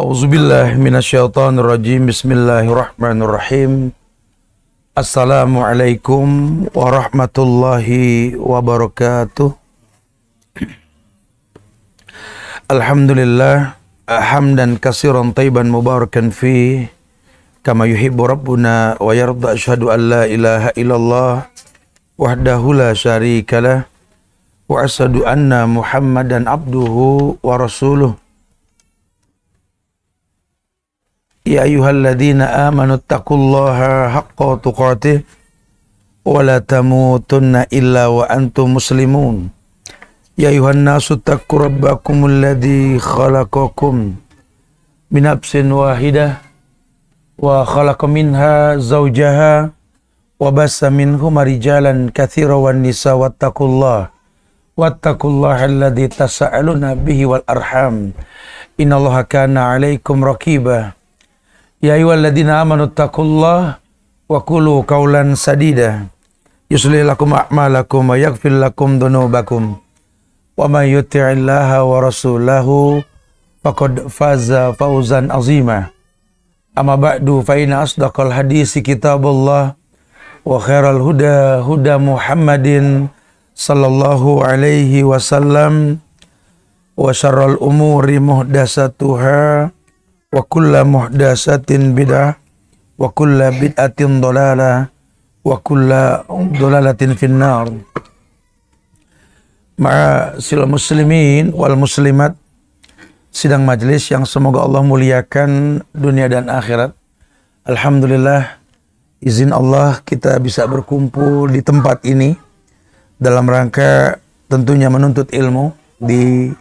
A'udzubillah minasyaitonirrajim. Bismillahirrahmanirrahim. Assalamualaikum warahmatullahi wabarakatuh. Alhamdulillah hamdan kasiran tayyiban mubarakan fi kama yuhibbu rabbuna wa yarda asyhadu an la ilaha illallah wahdahu la syarikalah wa ashadu anna muhammadan abduhu wa rasuluh يا أيها الذين آمنوا اتقوا الله حق تقاته ولا تموتن إلا وأنتم مسلمون يا أيها الناس اتقوا ربكم الذي خلقكم من نفس واحدة وخلق منها زوجها وبس منهما رجالا كثيرا والنساء واتقوا الله واتقوا الله الذي تسألون به والأرحام إن الله كان عليكم رقيباً يا أيها الذين آمنوا اتقوا الله وقولوا قولا سديدا يصلح لكم أعمالكم ويغفر لكم ذنوبكم ومن يطع الله ورسوله فقد فاز فوزا عظيما أما بعد فإن أصدق الحديث كتاب الله وخير الهدى هدى محمد صلى الله عليه وسلم وشر الأمور محدثاتها wa kulla muhdasatin bid'ah wa kulla bid'atin dolala wa kulla dolalatin finnar sila muslimin wal muslimat sidang majelis yang semoga Allah muliakan dunia dan akhirat Alhamdulillah izin Allah kita bisa berkumpul di tempat ini dalam rangka tentunya menuntut ilmu di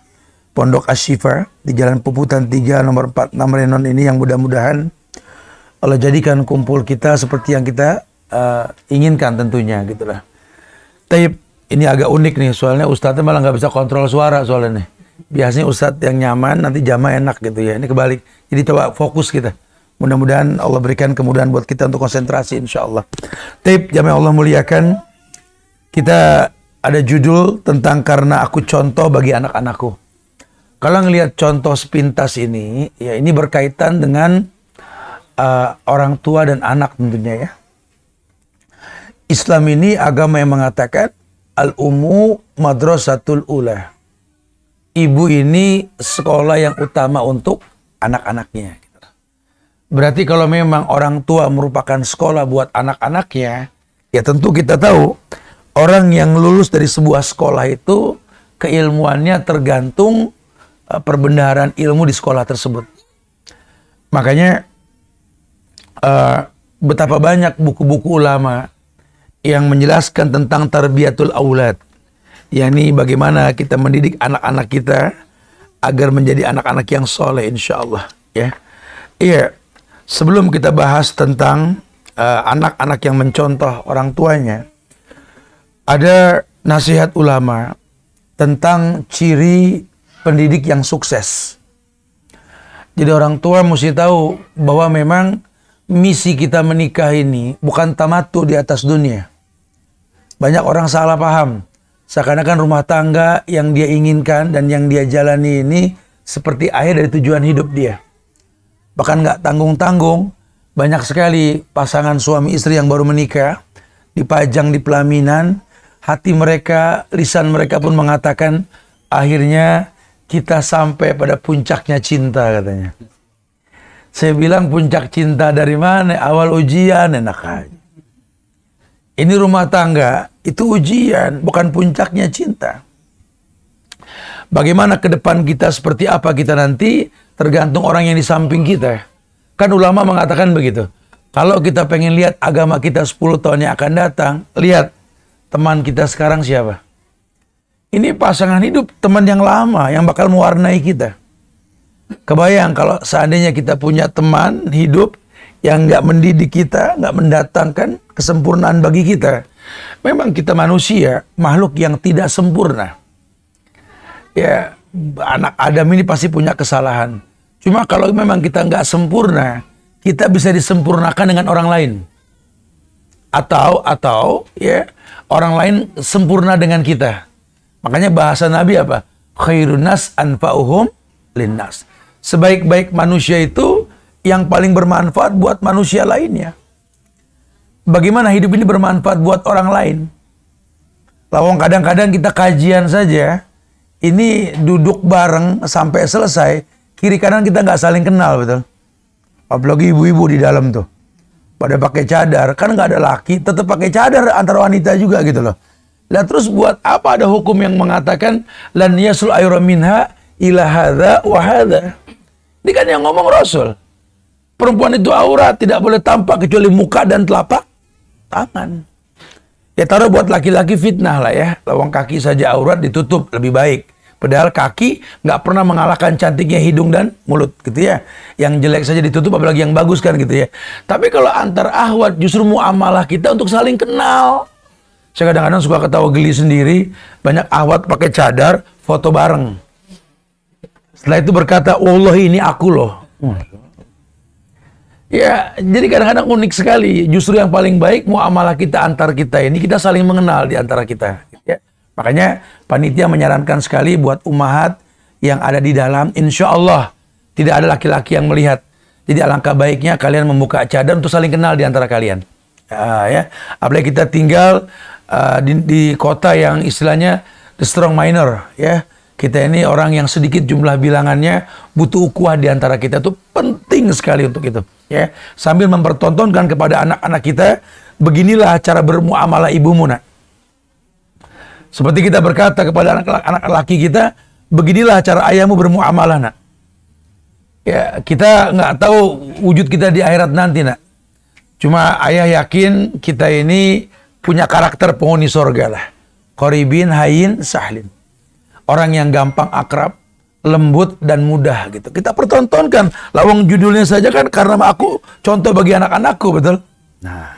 Pondok Ashifa di Jalan Puputan 3 nomor 46 Renon ini yang mudah-mudahan Allah jadikan kumpul kita seperti yang kita uh, inginkan tentunya gitulah. Tapi ini agak unik nih soalnya ustadznya malah nggak bisa kontrol suara soalnya nih. Biasanya ustadz yang nyaman nanti jamaah enak gitu ya. Ini kebalik. Jadi coba fokus kita. Mudah-mudahan Allah berikan kemudahan buat kita untuk konsentrasi insya Allah. Tapi jamaah Allah muliakan. Kita ada judul tentang karena aku contoh bagi anak-anakku. Kalau ngelihat contoh sepintas ini, ya ini berkaitan dengan uh, orang tua dan anak tentunya ya. Islam ini agama yang mengatakan al-umu madrasatul ula. Ibu ini sekolah yang utama untuk anak-anaknya. Berarti kalau memang orang tua merupakan sekolah buat anak-anaknya, ya tentu kita tahu orang yang lulus dari sebuah sekolah itu keilmuannya tergantung Eh, perbendaharaan ilmu di sekolah tersebut. Makanya uh, betapa banyak buku-buku ulama yang menjelaskan tentang tarbiyatul aulad, yakni bagaimana kita mendidik anak-anak kita agar menjadi anak-anak yang soleh insya Allah ya. Iya, sebelum kita bahas tentang eh, anak-anak uh, anak -anak yang mencontoh orang tuanya, ada nasihat ulama tentang ciri pendidik yang sukses. Jadi orang tua mesti tahu bahwa memang misi kita menikah ini bukan tamatu di atas dunia. Banyak orang salah paham. Seakan-akan rumah tangga yang dia inginkan dan yang dia jalani ini seperti akhir dari tujuan hidup dia. Bahkan nggak tanggung-tanggung, banyak sekali pasangan suami istri yang baru menikah, dipajang di pelaminan, hati mereka, lisan mereka pun mengatakan, akhirnya kita sampai pada puncaknya cinta katanya. Saya bilang puncak cinta dari mana? Awal ujian enak aja. Ini rumah tangga itu ujian, bukan puncaknya cinta. Bagaimana ke depan kita seperti apa kita nanti tergantung orang yang di samping kita. Kan ulama mengatakan begitu. Kalau kita pengen lihat agama kita 10 tahun yang akan datang, lihat teman kita sekarang siapa? Ini pasangan hidup teman yang lama yang bakal mewarnai kita. Kebayang kalau seandainya kita punya teman hidup yang nggak mendidik kita, nggak mendatangkan kesempurnaan bagi kita. Memang kita manusia, makhluk yang tidak sempurna. Ya, anak Adam ini pasti punya kesalahan. Cuma kalau memang kita nggak sempurna, kita bisa disempurnakan dengan orang lain. Atau, atau, ya, orang lain sempurna dengan kita. Makanya bahasa Nabi apa? Khairun nas anfa'uhum linnas. Sebaik-baik manusia itu yang paling bermanfaat buat manusia lainnya. Bagaimana hidup ini bermanfaat buat orang lain? Lawang kadang-kadang kita kajian saja, ini duduk bareng sampai selesai, kiri kanan kita nggak saling kenal betul. Apalagi ibu-ibu di dalam tuh. Pada pakai cadar, kan nggak ada laki, tetap pakai cadar antara wanita juga gitu loh lah terus buat apa ada hukum yang mengatakan lan yasul ayra minha ila hadza wa hadza? Ini kan yang ngomong Rasul. Perempuan itu aurat tidak boleh tampak kecuali muka dan telapak tangan. Ya taruh buat laki-laki fitnah lah ya. Lawang kaki saja aurat ditutup lebih baik. Padahal kaki nggak pernah mengalahkan cantiknya hidung dan mulut gitu ya. Yang jelek saja ditutup apalagi yang bagus kan gitu ya. Tapi kalau antar ahwat justru muamalah kita untuk saling kenal. Saya kadang-kadang suka ketawa geli sendiri, banyak awat pakai cadar, foto bareng. Setelah itu berkata, Allah ini aku loh. Ya, jadi kadang-kadang unik sekali. Justru yang paling baik muamalah kita antar kita ini kita saling mengenal di antara kita. Ya. Makanya panitia menyarankan sekali buat umahat yang ada di dalam, insya Allah tidak ada laki-laki yang melihat. Jadi alangkah baiknya kalian membuka cadar untuk saling kenal di antara kalian. Ya, ya. Apalagi kita tinggal Eh, di, di kota yang istilahnya the strong minor ya. Kita ini orang yang sedikit jumlah bilangannya butuh ukuah di antara kita itu penting sekali untuk itu ya. Sambil mempertontonkan kepada anak-anak kita beginilah cara bermuamalah ibumu nak. Seperti kita berkata kepada anak-anak laki kita, beginilah cara ayahmu bermuamalah nak. Ya, kita nggak tahu wujud kita di akhirat nanti nak. Cuma ayah yakin kita ini punya karakter penghuni sorga lah. Koribin, hayin, sahlin. Orang yang gampang akrab, lembut dan mudah gitu. Kita pertontonkan. Lawang judulnya saja kan karena aku contoh bagi anak-anakku betul. Nah,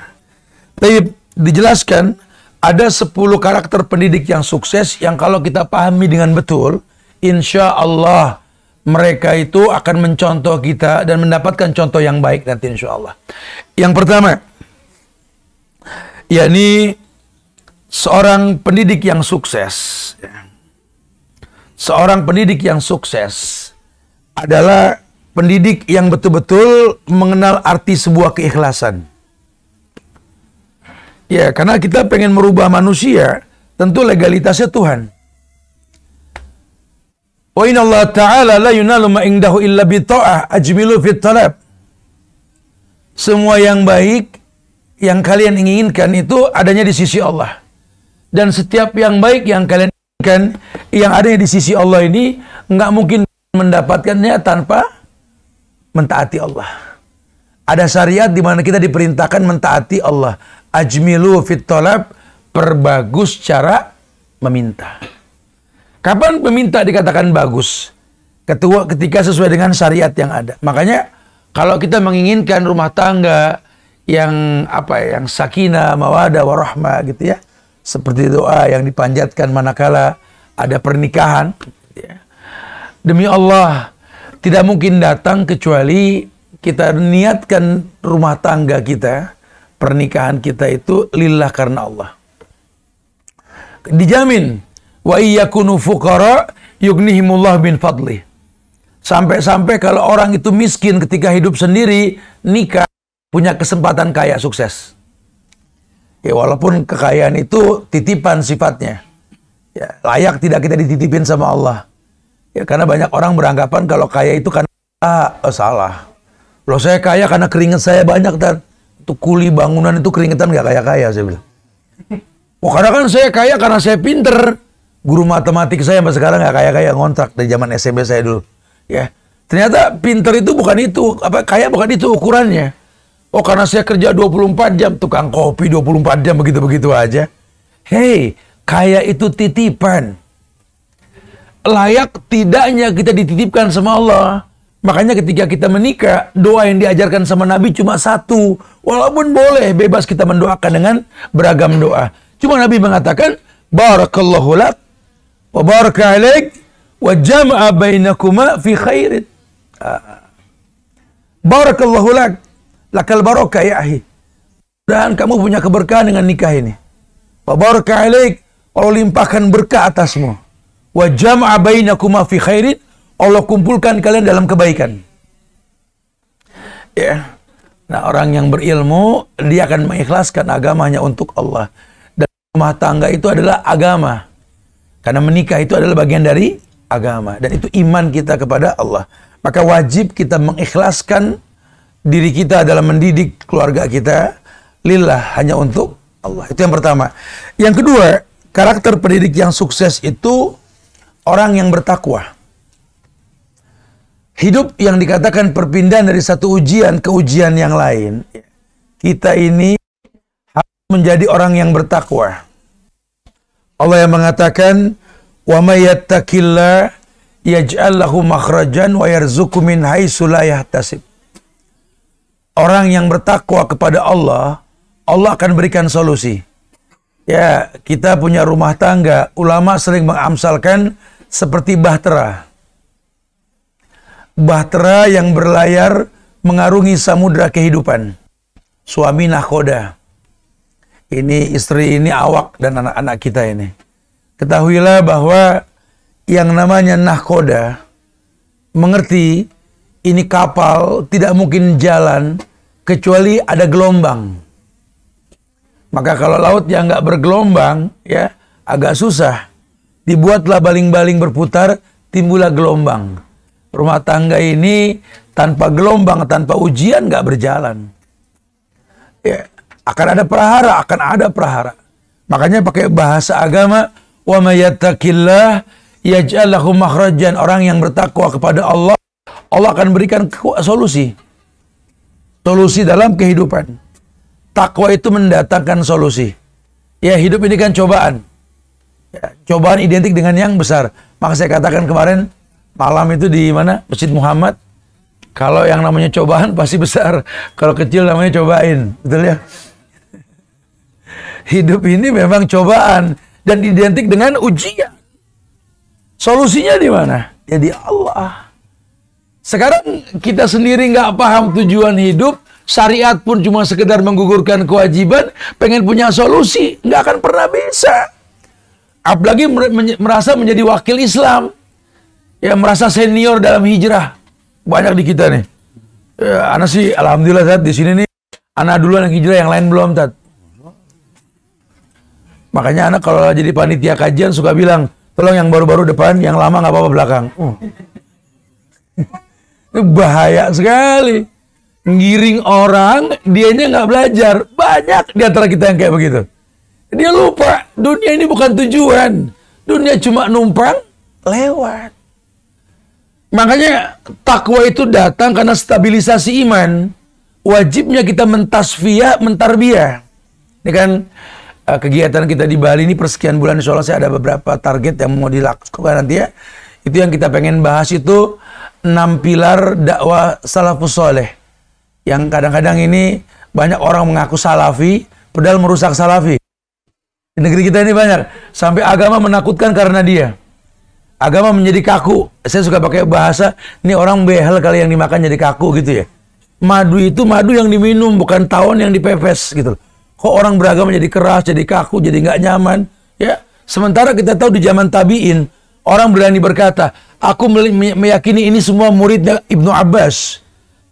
tapi dijelaskan ada 10 karakter pendidik yang sukses yang kalau kita pahami dengan betul, insya Allah mereka itu akan mencontoh kita dan mendapatkan contoh yang baik nanti insya Allah. Yang pertama, yakni seorang pendidik yang sukses. Seorang pendidik yang sukses adalah pendidik yang betul-betul mengenal arti sebuah keikhlasan. Ya, karena kita pengen merubah manusia, tentu legalitasnya Tuhan. Wa inna Allah ta'ala la yunalu ma illa bita'ah ajmilu fit talab. Semua yang baik yang kalian inginkan itu adanya di sisi Allah. Dan setiap yang baik yang kalian inginkan, yang adanya di sisi Allah ini, nggak mungkin mendapatkannya tanpa mentaati Allah. Ada syariat di mana kita diperintahkan mentaati Allah. Ajmilu fit tolab, perbagus cara meminta. Kapan meminta dikatakan bagus? Ketua ketika sesuai dengan syariat yang ada. Makanya kalau kita menginginkan rumah tangga, yang apa ya, yang sakinah, mawadah, warahmah gitu ya. Seperti doa yang dipanjatkan manakala ada pernikahan. Ya. Demi Allah, tidak mungkin datang kecuali kita niatkan rumah tangga kita, pernikahan kita itu lillah karena Allah. Dijamin, wa iyyakunu fuqara yughnihimullah bin fadli Sampai-sampai kalau orang itu miskin ketika hidup sendiri, nikah punya kesempatan kaya sukses. Ya walaupun kekayaan itu titipan sifatnya. Ya, layak tidak kita dititipin sama Allah. Ya karena banyak orang beranggapan kalau kaya itu karena ah, oh, salah. Loh saya kaya karena keringat saya banyak dan itu kuli bangunan itu keringetan nggak kaya-kaya saya bilang. Oh, karena kan saya kaya karena saya pinter. Guru matematik saya sampai sekarang nggak kaya-kaya ngontrak dari zaman SMP saya dulu. Ya, ternyata pinter itu bukan itu, apa kaya bukan itu ukurannya. Oh karena saya kerja 24 jam, tukang kopi 24 jam begitu-begitu aja. Hei, kaya itu titipan. Layak tidaknya kita dititipkan sama Allah. Makanya ketika kita menikah, doa yang diajarkan sama Nabi cuma satu. Walaupun boleh bebas kita mendoakan dengan beragam doa. Cuma Nabi mengatakan, Barakallahu lak, wa baraka alaik, wa jama'a bainakuma fi khairin. Ah. Barakallahu lak, Lakal barokah ya ahi. Dan kamu punya keberkahan dengan nikah ini. Barokah alaik. Allah limpahkan berkah atasmu. Wa jam'a bainakuma fi khairin. Allah kumpulkan kalian dalam kebaikan. Ya. Nah, orang yang berilmu dia akan mengikhlaskan agamanya untuk Allah. Dan rumah tangga itu adalah agama. Karena menikah itu adalah bagian dari agama dan itu iman kita kepada Allah. Maka wajib kita mengikhlaskan diri kita dalam mendidik keluarga kita lillah hanya untuk Allah. Itu yang pertama. Yang kedua, karakter pendidik yang sukses itu orang yang bertakwa. Hidup yang dikatakan perpindahan dari satu ujian ke ujian yang lain. Kita ini harus menjadi orang yang bertakwa. Allah yang mengatakan, "Wa may yattaqillah yaj'al lahu makhrajan wa yarzuqu min haitsu la yahtasib." orang yang bertakwa kepada Allah, Allah akan berikan solusi. Ya, kita punya rumah tangga, ulama sering mengamsalkan seperti bahtera. Bahtera yang berlayar mengarungi samudra kehidupan. Suami nahkoda, Ini istri ini awak dan anak-anak kita ini. Ketahuilah bahwa yang namanya nahkoda mengerti ini kapal tidak mungkin jalan kecuali ada gelombang. Maka kalau laut yang nggak bergelombang, ya agak susah. Dibuatlah baling-baling berputar, timbullah gelombang. Rumah tangga ini tanpa gelombang, tanpa ujian nggak berjalan. Ya, akan ada prahara, akan ada prahara. Makanya pakai bahasa agama, wa mayatakillah yaj'allahu makhrajan. Orang yang bertakwa kepada Allah, Allah akan berikan solusi Solusi dalam kehidupan. Takwa itu mendatangkan solusi. Ya hidup ini kan cobaan. Ya, cobaan identik dengan yang besar. Maka saya katakan kemarin malam itu di mana Masjid Muhammad. Kalau yang namanya cobaan pasti besar. Kalau kecil namanya cobain, betul ya? Hidup ini memang cobaan dan identik dengan ujian. Solusinya di mana? Ya Allah. Sekarang kita sendiri nggak paham tujuan hidup, syariat pun cuma sekedar menggugurkan kewajiban, pengen punya solusi, nggak akan pernah bisa. Apalagi merasa menjadi wakil Islam, ya merasa senior dalam hijrah. Banyak di kita nih. Ya, anak sih, alhamdulillah saat di sini nih, anak duluan yang hijrah, yang lain belum tat. Makanya anak kalau jadi panitia kajian suka bilang, tolong yang baru-baru depan, yang lama nggak apa-apa belakang. Uh. Itu bahaya sekali. Ngiring orang, dianya nggak belajar. Banyak di antara kita yang kayak begitu. Dia lupa, dunia ini bukan tujuan. Dunia cuma numpang lewat. Makanya takwa itu datang karena stabilisasi iman. Wajibnya kita mentasfiah, mentarbiah. Ini kan eh, kegiatan kita di Bali ini persekian bulan insya Allah saya ada beberapa target yang mau dilakukan nanti ya. Itu yang kita pengen bahas itu enam pilar dakwah salafus soleh. Yang kadang-kadang ini banyak orang mengaku salafi, padahal merusak salafi. Di negeri kita ini banyak. Sampai agama menakutkan karena dia. Agama menjadi kaku. Saya suka pakai bahasa, ini orang behel kali yang dimakan jadi kaku gitu ya. Madu itu madu yang diminum, bukan tawon yang dipepes gitu. Kok orang beragama jadi keras, jadi kaku, jadi nggak nyaman? Ya, sementara kita tahu di zaman tabiin, Orang berani berkata, aku meyakini ini semua muridnya Ibnu Abbas.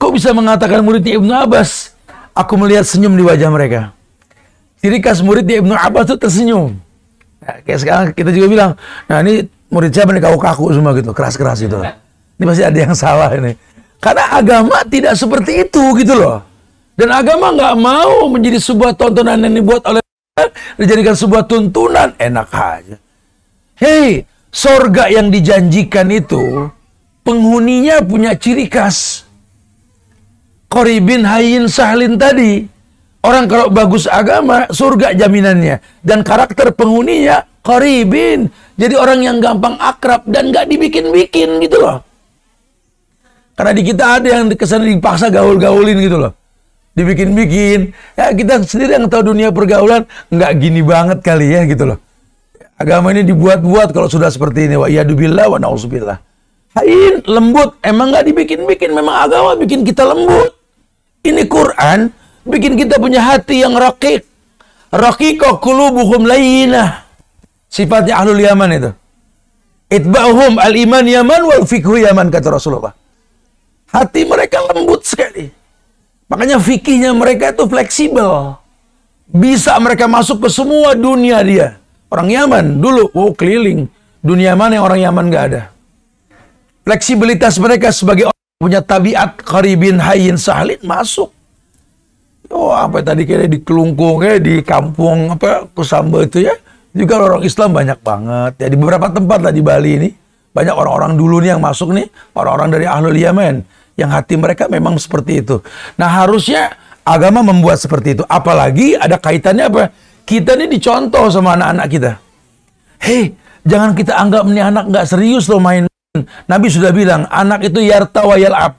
Kok bisa mengatakan muridnya Ibnu Abbas? Aku melihat senyum di wajah mereka. Ciri khas muridnya Ibnu Abbas itu tersenyum. Nah, kayak sekarang kita juga bilang, nah ini murid siapa nih kaku-kaku semua gitu, keras-keras gitu. Ini pasti ada yang salah ini. Karena agama tidak seperti itu gitu loh. Dan agama nggak mau menjadi sebuah tontonan yang dibuat oleh dijadikan sebuah tuntunan enak aja. Hei, Sorga yang dijanjikan itu penghuninya punya ciri khas. Koribin Hayin Sahlin tadi. Orang kalau bagus agama, surga jaminannya. Dan karakter penghuninya koribin. Jadi orang yang gampang akrab dan gak dibikin-bikin gitu loh. Karena di kita ada yang kesan dipaksa gaul-gaulin gitu loh. Dibikin-bikin. Ya, kita sendiri yang tahu dunia pergaulan, nggak gini banget kali ya gitu loh. Agama ini dibuat-buat kalau sudah seperti ini. Wa iyadubillah wa nausubillah. Hain, lembut. Emang gak dibikin-bikin. Memang agama bikin kita lembut. Ini Quran bikin kita punya hati yang rakik. Rakikoh kulubuhum layinah. Sifatnya ahlul Yaman itu. Itba'uhum al-iman Yaman wal fikhu Yaman, kata Rasulullah. Hati mereka lembut sekali. Makanya fikihnya mereka itu fleksibel. Bisa mereka masuk ke semua dunia dia. Orang Yaman dulu, wow keliling. Dunia mana yang orang Yaman nggak ada? Fleksibilitas mereka sebagai orang punya tabiat karibin hayin sahlin masuk. Oh apa tadi kayak di Kelungkung, kayak eh, di kampung apa Kusamba itu ya. Juga orang Islam banyak banget. Ya di beberapa tempat lah di Bali ini. Banyak orang-orang dulu nih yang masuk nih. Orang-orang dari Ahlul Yaman. Yang hati mereka memang seperti itu. Nah harusnya agama membuat seperti itu. Apalagi ada kaitannya apa? Kita ini dicontoh sama anak-anak kita. Hei, jangan kita anggap ini anak nggak serius loh main. Nabi sudah bilang, anak itu yarta wa yal'ab.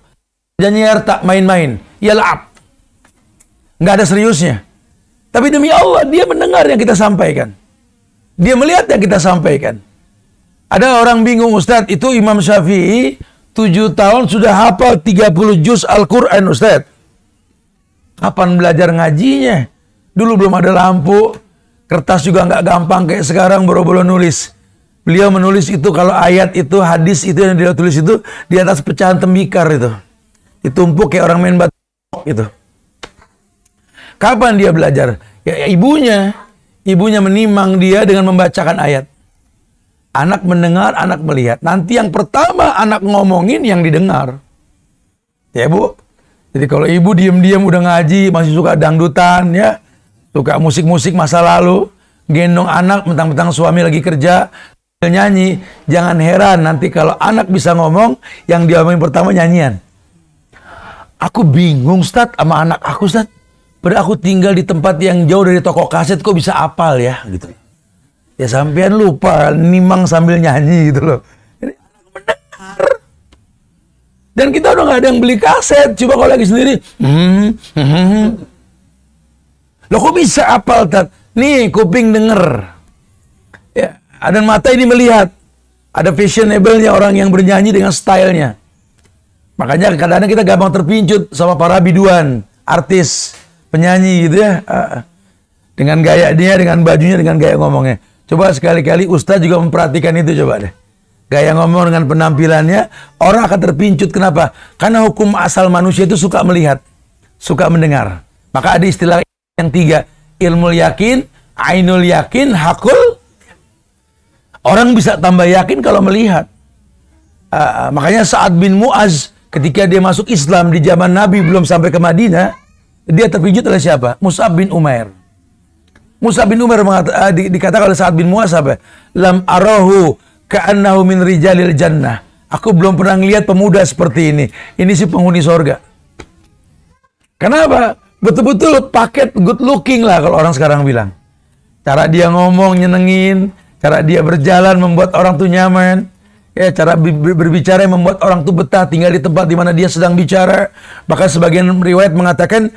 Dan yarta main-main, yal'ab. Nggak ada seriusnya. Tapi demi Allah, dia mendengar yang kita sampaikan. Dia melihat yang kita sampaikan. Ada orang bingung, Ustadz, itu Imam Syafi'i 7 tahun sudah hafal 30 juz Al-Quran Ustaz. Kapan belajar ngajinya? Dulu belum ada lampu, kertas juga nggak gampang kayak sekarang boro-boro nulis. Beliau menulis itu kalau ayat itu, hadis itu yang dia tulis itu di atas pecahan tembikar itu. Ditumpuk kayak orang main batu gitu. Kapan dia belajar? Ya, ya ibunya. Ibunya menimang dia dengan membacakan ayat. Anak mendengar, anak melihat. Nanti yang pertama anak ngomongin yang didengar. Ya bu. Jadi kalau ibu diem-diem udah ngaji, masih suka dangdutan ya suka musik-musik masa lalu, gendong anak, mentang-mentang suami lagi kerja, nyanyi. Jangan heran nanti kalau anak bisa ngomong, yang dia omongin pertama nyanyian. Aku bingung, Ustaz, sama anak aku, Ustaz. Padahal aku tinggal di tempat yang jauh dari toko kaset, kok bisa apal ya, gitu. Ya sampean lupa, nimang sambil nyanyi gitu loh. mendengar. Dan kita udah gak ada yang beli kaset. Coba kalau lagi sendiri, hmm, hmm, hmm, hmm. Loh kok bisa apal, Tat? Nih, kuping denger. Ya, ada mata ini melihat. Ada fashionable-nya orang yang bernyanyi dengan stylenya. Makanya kadang-kadang kita gampang terpincut sama para biduan, artis, penyanyi gitu ya. Ah, ah. Dengan gaya dia, dengan bajunya, dengan gaya ngomongnya. Coba sekali-kali Ustadz juga memperhatikan itu coba deh. Gaya ngomong dengan penampilannya, orang akan terpincut. Kenapa? Karena hukum asal manusia itu suka melihat, suka mendengar. Maka ada istilah yang tiga, ilmu yakin, ainul yakin, hakul. Orang bisa tambah yakin kalau melihat. Uh, makanya saat bin Mu'az ketika dia masuk Islam di zaman Nabi belum sampai ke Madinah, dia terpijut oleh siapa? Mus'ab bin Umair. Mus'ab bin Umair uh, di, dikatakan oleh saat bin Mu'az apa? Lam arahu ka'annahu min rijalil jannah. Aku belum pernah lihat pemuda seperti ini. Ini si penghuni sorga. Kenapa? betul-betul paket good looking lah kalau orang sekarang bilang. Cara dia ngomong nyenengin, cara dia berjalan membuat orang tuh nyaman. Ya, cara berbicara yang membuat orang tuh betah tinggal di tempat di mana dia sedang bicara. Bahkan sebagian riwayat mengatakan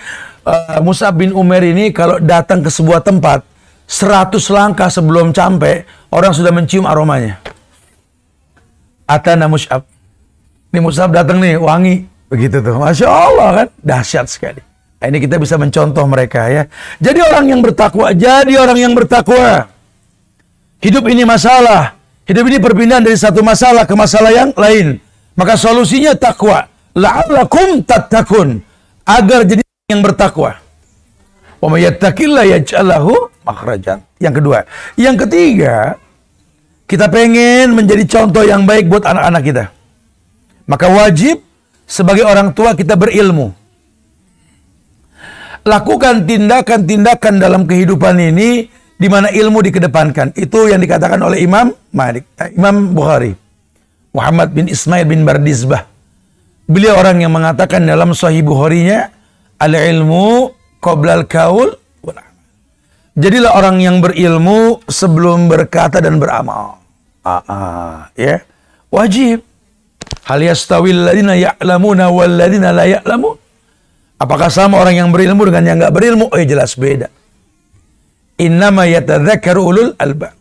uh, Musa bin Umar ini kalau datang ke sebuah tempat 100 langkah sebelum sampai orang sudah mencium aromanya. Atana Mus'ab. Ini Mus'ab datang nih, wangi. Begitu tuh. Masya Allah kan, dahsyat sekali. Nah, ini kita bisa mencontoh mereka ya. Jadi orang yang bertakwa, jadi orang yang bertakwa. Hidup ini masalah. Hidup ini perpindahan dari satu masalah ke masalah yang lain. Maka solusinya takwa. La'allakum takun Agar jadi yang bertakwa. Wa may yaj'allahu makhrajan. Yang kedua. Yang ketiga, kita pengen menjadi contoh yang baik buat anak-anak kita. Maka wajib sebagai orang tua kita berilmu lakukan tindakan-tindakan dalam kehidupan ini di mana ilmu dikedepankan. Itu yang dikatakan oleh Imam Malik, eh, Imam Bukhari. Muhammad bin Ismail bin Bardizbah. Beliau orang yang mengatakan dalam Sahih Bukhari-nya al-ilmu qoblal kaul Jadilah orang yang berilmu sebelum berkata dan beramal. Ah, ah ya. Wajib. Hal yastawil ladina ya'lamuna wal ladina la ya'lamun. Apakah sama orang yang berilmu dengan yang nggak berilmu? Oh ya jelas beda. Innama yatadzakkaru ulul alba.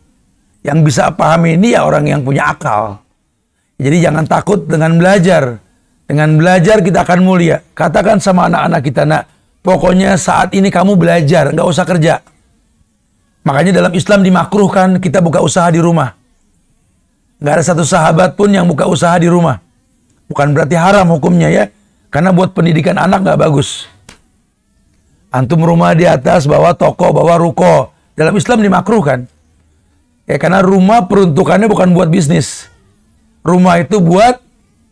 Yang bisa pahami ini ya orang yang punya akal. Jadi jangan takut dengan belajar. Dengan belajar kita akan mulia. Katakan sama anak-anak kita, nak, pokoknya saat ini kamu belajar, nggak usah kerja. Makanya dalam Islam dimakruhkan kita buka usaha di rumah. Nggak ada satu sahabat pun yang buka usaha di rumah. Bukan berarti haram hukumnya ya. Karena buat pendidikan anak nggak bagus. Antum rumah di atas, bawa toko, bawa ruko. Dalam Islam dimakruhkan. Ya karena rumah peruntukannya bukan buat bisnis. Rumah itu buat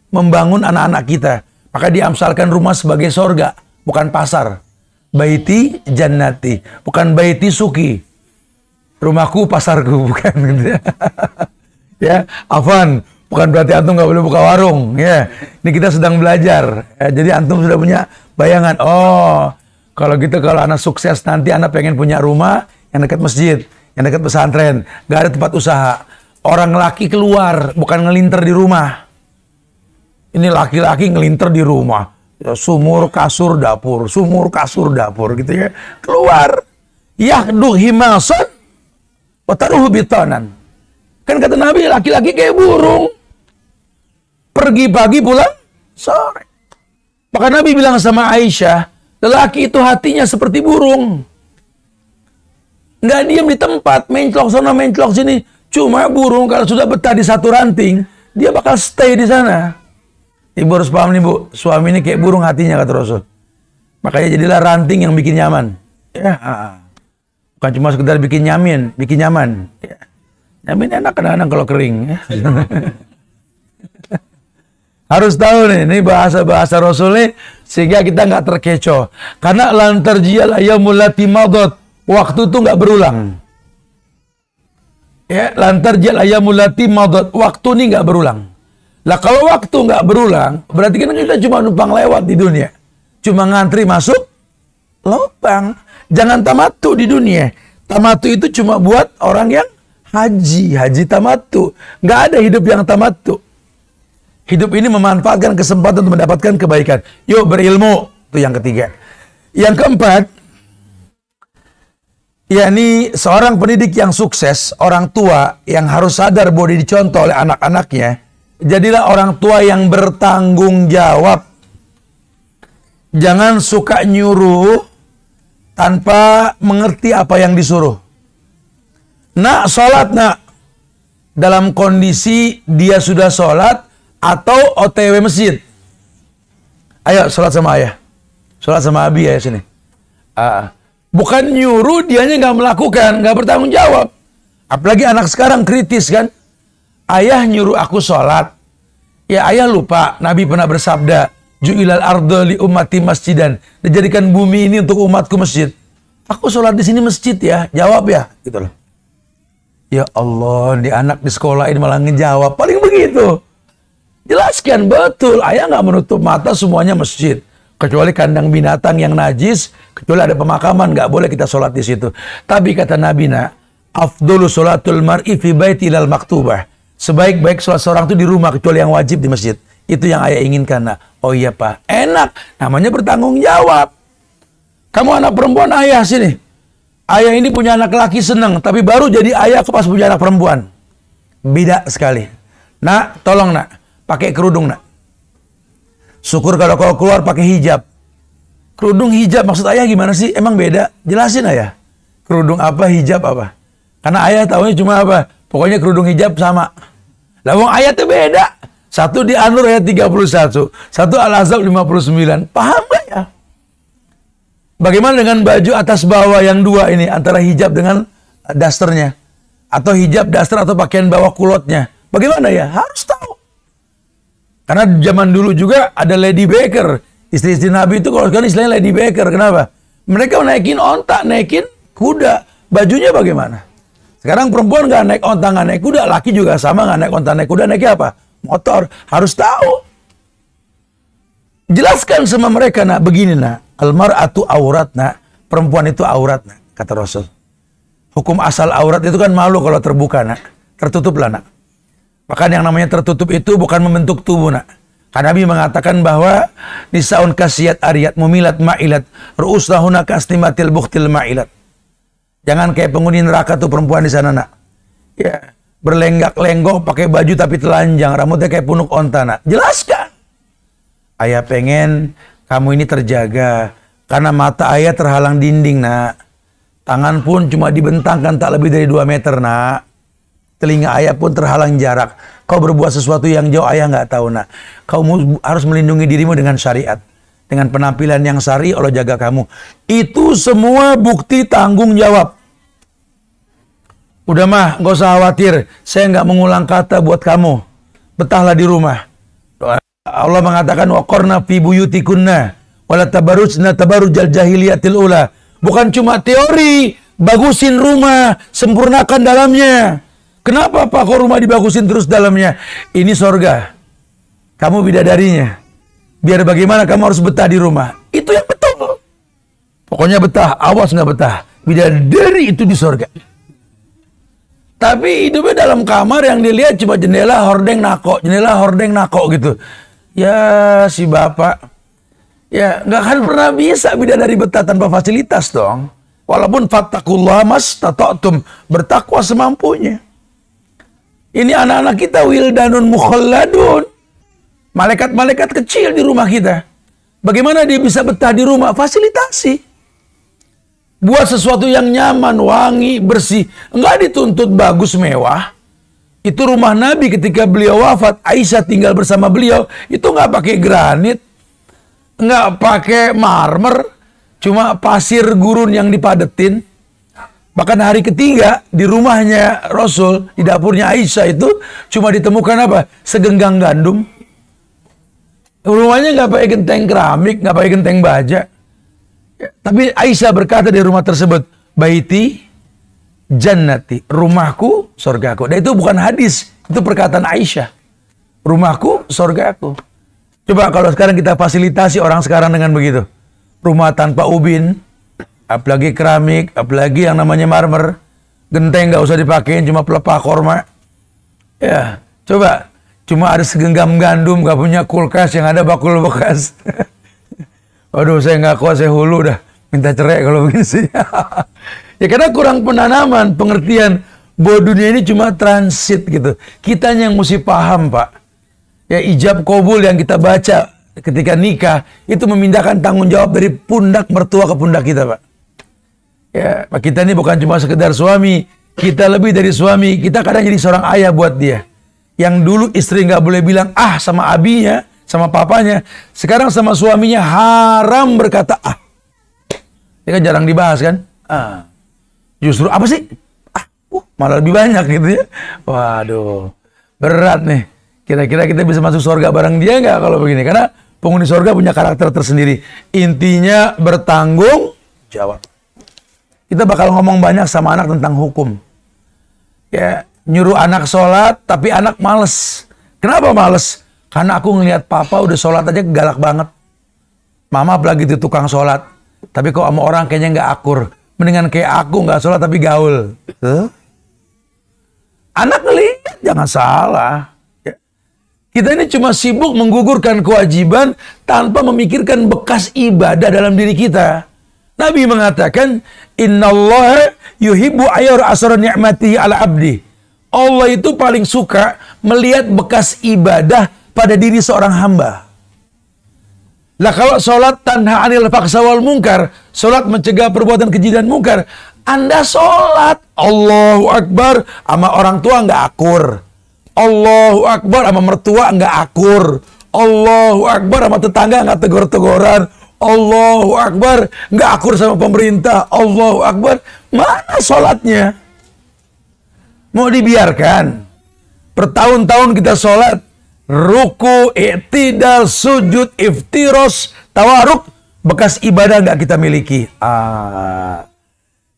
membangun anak-anak kita. Maka diamsalkan rumah sebagai sorga, bukan pasar. Baiti jannati, bukan baiti suki. Rumahku pasarku, bukan ya, afan, bukan berarti antum nggak boleh buka warung ya ini kita sedang belajar ya, jadi antum sudah punya bayangan oh kalau gitu kalau anak sukses nanti anak pengen punya rumah yang dekat masjid yang dekat pesantren nggak ada tempat usaha orang laki keluar bukan ngelinter di rumah ini laki-laki ngelinter di rumah ya, sumur kasur dapur sumur kasur dapur gitu ya keluar yahduh himasan petaruh bitonan. kan kata Nabi laki-laki kayak burung pergi pagi pulang sore. Maka Nabi bilang sama Aisyah, lelaki itu hatinya seperti burung. Nggak diam di tempat, main menclok sana, main menclok sini. Cuma burung kalau sudah betah di satu ranting, dia bakal stay di sana. Ibu harus paham nih bu, suami ini kayak burung hatinya kata Rasul. Makanya jadilah ranting yang bikin nyaman. Ya. Bukan cuma sekedar bikin nyamin, bikin nyaman. Ya. Nyamin enak kadang-kadang kalau kering. Ya. Harus tahu nih, ini bahasa-bahasa Rasul nih, sehingga kita nggak terkecoh. Karena lantar jiyal mulati madot. Waktu itu nggak berulang. Hmm. Ya, lantar jiyal mulati madot. Waktu ini nggak berulang. Lah kalau waktu nggak berulang, berarti kan kita cuma numpang lewat di dunia. Cuma ngantri masuk lubang. Jangan tamatu di dunia. Tamatu itu cuma buat orang yang haji. Haji tamatu. Nggak ada hidup yang tamatu. Hidup ini memanfaatkan kesempatan untuk mendapatkan kebaikan. Yuk berilmu. Itu yang ketiga. Yang keempat, yakni seorang pendidik yang sukses, orang tua yang harus sadar bahwa dicontoh oleh anak-anaknya, jadilah orang tua yang bertanggung jawab. Jangan suka nyuruh tanpa mengerti apa yang disuruh. Nak sholat nak. Dalam kondisi dia sudah sholat, atau OTW masjid. Ayo sholat sama ayah. Sholat sama abi ya sini. Uh, bukan nyuruh dia nya nggak melakukan, nggak bertanggung jawab. Apalagi anak sekarang kritis kan. Ayah nyuruh aku sholat. Ya ayah lupa Nabi pernah bersabda. Ju'ilal ardo li masjid masjidan. Dijadikan bumi ini untuk umatku masjid. Aku sholat di sini masjid ya. Jawab ya. Gitu loh. Ya Allah, di anak di sekolah ini malah ngejawab. Paling begitu. Jelaskan betul, ayah nggak menutup mata semuanya masjid. Kecuali kandang binatang yang najis, kecuali ada pemakaman, nggak boleh kita sholat di situ. Tapi kata Nabi, nak, Afdulu sholatul mar'i fi baiti lal maktubah. Sebaik-baik sholat seorang itu di rumah, kecuali yang wajib di masjid. Itu yang ayah inginkan, nak. Oh iya, Pak. Enak, namanya bertanggung jawab. Kamu anak perempuan ayah sini. Ayah ini punya anak laki seneng, tapi baru jadi ayah pas punya anak perempuan. Bidak sekali. Nak, tolong nak pakai kerudung nak. Syukur kalau kau keluar pakai hijab. Kerudung hijab maksud ayah gimana sih? Emang beda? Jelasin ayah. Kerudung apa, hijab apa? Karena ayah tahunya cuma apa? Pokoknya kerudung hijab sama. Lawang ayah ayatnya beda. Satu di anur ayat 31, satu al puluh 59. Paham gak ya? Bagaimana dengan baju atas bawah yang dua ini antara hijab dengan dasternya atau hijab daster atau pakaian bawah kulotnya? Bagaimana ya? Harus tahu. Karena zaman dulu juga ada Lady Baker. Istri-istri Nabi itu kalau sekarang istilahnya Lady Baker. Kenapa? Mereka naikin onta, naikin kuda. Bajunya bagaimana? Sekarang perempuan nggak naik onta, nggak naik kuda. Laki juga sama nggak naik onta, naik kuda. naik apa? Motor. Harus tahu. Jelaskan sama mereka, nak. Begini, nak. almar atau aurat, nak. Perempuan itu aurat, nak. Kata Rasul. Hukum asal aurat itu kan malu kalau terbuka, nak. Tertutup lah, nak. Bahkan yang namanya tertutup itu bukan membentuk tubuh, nak. Karena Nabi mengatakan bahwa nisaun kasiat ariat mumilat ma'ilat ru'uslahuna kastimatil buktil ma'ilat. Jangan kayak penghuni neraka tuh perempuan di sana, nak. Ya, berlenggak-lenggok pakai baju tapi telanjang, rambutnya kayak punuk onta, nak. Jelaskan. Ayah pengen kamu ini terjaga karena mata ayah terhalang dinding, nak. Tangan pun cuma dibentangkan tak lebih dari dua meter, nak telinga ayah pun terhalang jarak. Kau berbuat sesuatu yang jauh ayah nggak tahu. Nah, kau harus melindungi dirimu dengan syariat. Dengan penampilan yang sari Allah jaga kamu. Itu semua bukti tanggung jawab. Udah mah, gak usah khawatir. Saya nggak mengulang kata buat kamu. Betahlah di rumah. Allah mengatakan, Wakorna fi buyutikunna. Wala tabarujna tabarujal jahiliyatil ula. Bukan cuma teori. Bagusin rumah. Sempurnakan dalamnya. Kenapa Pak kok rumah dibagusin terus dalamnya? Ini sorga. Kamu bidadarinya. Biar bagaimana kamu harus betah di rumah. Itu yang betul. Pokoknya betah. Awas nggak betah. Bidadari itu di sorga. Tapi hidupnya dalam kamar yang dilihat cuma jendela hordeng nako. Jendela hordeng nako gitu. Ya si bapak. Ya nggak akan pernah bisa bidadari betah tanpa fasilitas dong. Walaupun fattakullah mas tatoktum. Bertakwa semampunya. Ini anak-anak kita wildanun mukhalladun. Malaikat-malaikat kecil di rumah kita. Bagaimana dia bisa betah di rumah? Fasilitasi. Buat sesuatu yang nyaman, wangi, bersih. Enggak dituntut bagus, mewah. Itu rumah Nabi ketika beliau wafat. Aisyah tinggal bersama beliau. Itu enggak pakai granit. enggak pakai marmer. Cuma pasir gurun yang dipadetin. Bahkan hari ketiga di rumahnya Rasul, di dapurnya Aisyah itu cuma ditemukan apa? Segenggang gandum. Rumahnya nggak pakai genteng keramik, nggak pakai genteng baja. Ya, tapi Aisyah berkata di rumah tersebut, Baiti jannati, rumahku sorgaku. Dan itu bukan hadis, itu perkataan Aisyah. Rumahku sorgaku. Coba kalau sekarang kita fasilitasi orang sekarang dengan begitu. Rumah tanpa ubin, apalagi keramik, apalagi yang namanya marmer. Genteng nggak usah dipakein, cuma pelepah korma. Ya, coba. Cuma ada segenggam gandum, nggak punya kulkas yang ada bakul bekas. Waduh, saya nggak kuat, saya hulu dah. Minta cerai kalau begini sih. ya karena kurang penanaman, pengertian bahwa dunia ini cuma transit gitu. Kita yang mesti paham, Pak. Ya ijab kobul yang kita baca ketika nikah itu memindahkan tanggung jawab dari pundak mertua ke pundak kita, Pak. Ya, kita ini bukan cuma sekedar suami, kita lebih dari suami. Kita kadang jadi seorang ayah buat dia. Yang dulu istri nggak boleh bilang ah sama abinya, sama papanya. Sekarang sama suaminya haram berkata ah. Ini kan jarang dibahas kan? Ah. Justru apa sih? Ah, uh, malah lebih banyak gitu ya. Waduh, berat nih. Kira-kira kita bisa masuk surga bareng dia nggak kalau begini? Karena penghuni surga punya karakter tersendiri. Intinya bertanggung jawab. Kita bakal ngomong banyak sama anak tentang hukum. Ya, nyuruh anak sholat, tapi anak males. Kenapa males? Karena aku ngelihat papa udah sholat aja galak banget. Mama apalagi itu tukang sholat. Tapi kok sama orang kayaknya nggak akur. Mendingan kayak aku nggak sholat tapi gaul. Huh? Anak ngelihat, jangan salah. Ya. Kita ini cuma sibuk menggugurkan kewajiban tanpa memikirkan bekas ibadah dalam diri kita. Nabi mengatakan, Allah yuhibbu ayur asra ni'mati ala abdi. Allah itu paling suka melihat bekas ibadah pada diri seorang hamba. Lah kalau sholat tanha anil faksawal wal mungkar, sholat mencegah perbuatan keji dan mungkar, Anda sholat, Allahu Akbar, sama orang tua nggak akur. Allahu Akbar sama mertua nggak akur. Allahu Akbar sama tetangga nggak tegur teguran Allahu Akbar, nggak akur sama pemerintah, Allahu Akbar, mana sholatnya? Mau dibiarkan? pertahun tahun kita sholat, ruku, iktidal, sujud, iftiros, tawaruk, bekas ibadah nggak kita miliki. Ah.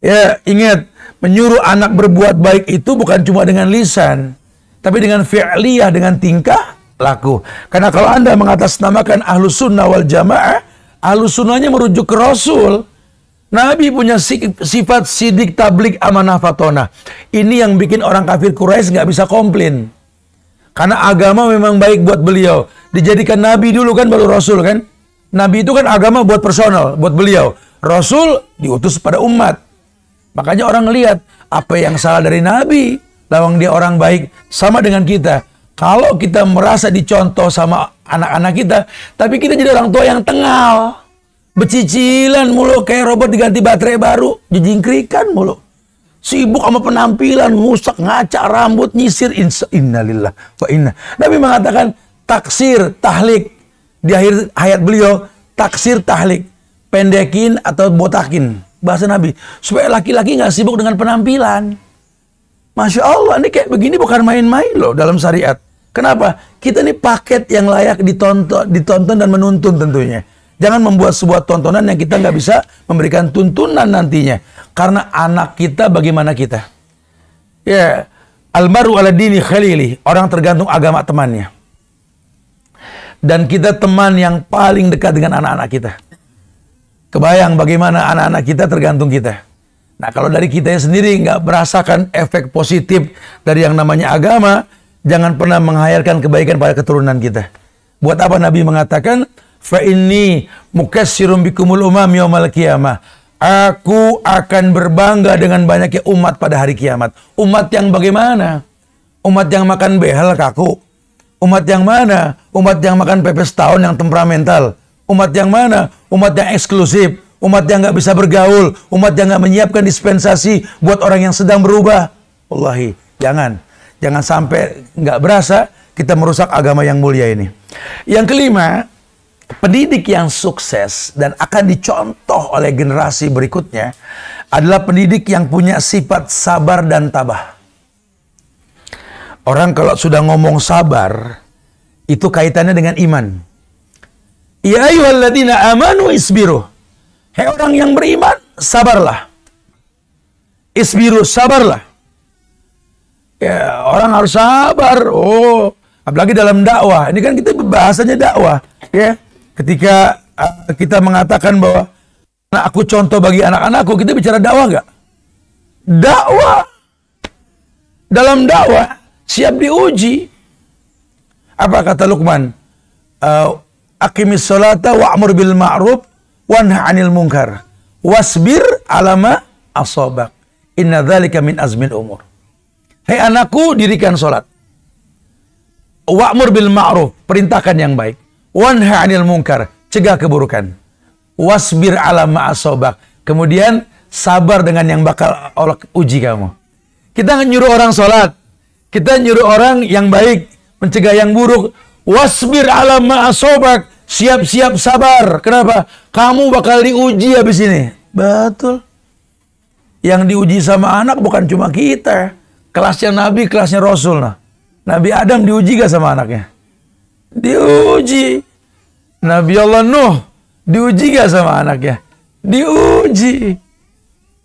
Ya, ingat, menyuruh anak berbuat baik itu bukan cuma dengan lisan, tapi dengan fi'liyah, dengan tingkah laku. Karena kalau Anda mengatasnamakan ahlu sunnah wal jamaah, Alusunanya merujuk ke Rasul. Nabi punya sifat sidik tablik amanah fatona. Ini yang bikin orang kafir Quraisy nggak bisa komplain. Karena agama memang baik buat beliau. Dijadikan Nabi dulu kan baru Rasul kan. Nabi itu kan agama buat personal, buat beliau. Rasul diutus pada umat. Makanya orang lihat apa yang salah dari Nabi. Lawang dia orang baik sama dengan kita. Kalau kita merasa dicontoh sama anak-anak kita, tapi kita jadi orang tua yang tengal. Becicilan mulu kayak robot diganti baterai baru, jejingkrikan mulu. Sibuk sama penampilan, ngusak, ngaca rambut, nyisir, insya innalillah wa inna. Nabi mengatakan taksir, tahlik. Di akhir hayat beliau, taksir, tahlik. Pendekin atau botakin. Bahasa Nabi. Supaya laki-laki nggak sibuk dengan penampilan. Masya Allah, ini kayak begini bukan main-main loh dalam syariat. Kenapa? Kita ini paket yang layak ditonton, ditonton dan menuntun tentunya. Jangan membuat sebuah tontonan yang kita nggak bisa memberikan tuntunan nantinya. Karena anak kita bagaimana kita. Ya, almaru ala dini khalili. Orang tergantung agama temannya. Dan kita teman yang paling dekat dengan anak-anak kita. Kebayang bagaimana anak-anak kita tergantung kita. Nah kalau dari kita sendiri nggak merasakan efek positif dari yang namanya agama, jangan pernah menghayalkan kebaikan pada keturunan kita. Buat apa Nabi mengatakan, Fa ini mukassirum bikumul umam yomal kiamah. Aku akan berbangga dengan banyaknya umat pada hari kiamat. Umat yang bagaimana? Umat yang makan behel kaku. Umat yang mana? Umat yang makan pepes tahun yang temperamental. Umat yang mana? Umat yang eksklusif umat yang nggak bisa bergaul, umat yang nggak menyiapkan dispensasi buat orang yang sedang berubah. Wallahi, jangan. Jangan sampai nggak berasa kita merusak agama yang mulia ini. Yang kelima, pendidik yang sukses dan akan dicontoh oleh generasi berikutnya adalah pendidik yang punya sifat sabar dan tabah. Orang kalau sudah ngomong sabar, itu kaitannya dengan iman. Ya ayuhalladina amanu isbiruh. Hei orang yang beriman, sabarlah. Isbiru, sabarlah. Ya, orang harus sabar. Oh, apalagi dalam dakwah. Ini kan kita bahasanya dakwah, ya. Ketika ah, kita mengatakan bahwa nah aku contoh bagi anak-anakku, kita bicara dakwah nggak? Dakwah. Dalam dakwah siap diuji. Apa kata Luqman? Uh, ah, Akimis salata wa'mur bil ma'ruf wanha anil mungkar wasbir alama asobak inna dhalika min azmin umur hei anakku dirikan sholat wa'mur bil ma'ruf perintahkan yang baik wanha anil mungkar cegah keburukan wasbir alama asobak kemudian sabar dengan yang bakal Allah uji kamu kita nyuruh orang sholat kita nyuruh orang yang baik mencegah yang buruk wasbir alama asobak Siap-siap sabar. Kenapa? Kamu bakal diuji habis ini. Betul. Yang diuji sama anak bukan cuma kita. Kelasnya Nabi, kelasnya Rasul. Nah. Nabi Adam diuji gak sama anaknya? Diuji. Nabi Allah Nuh diuji gak sama anaknya? Diuji.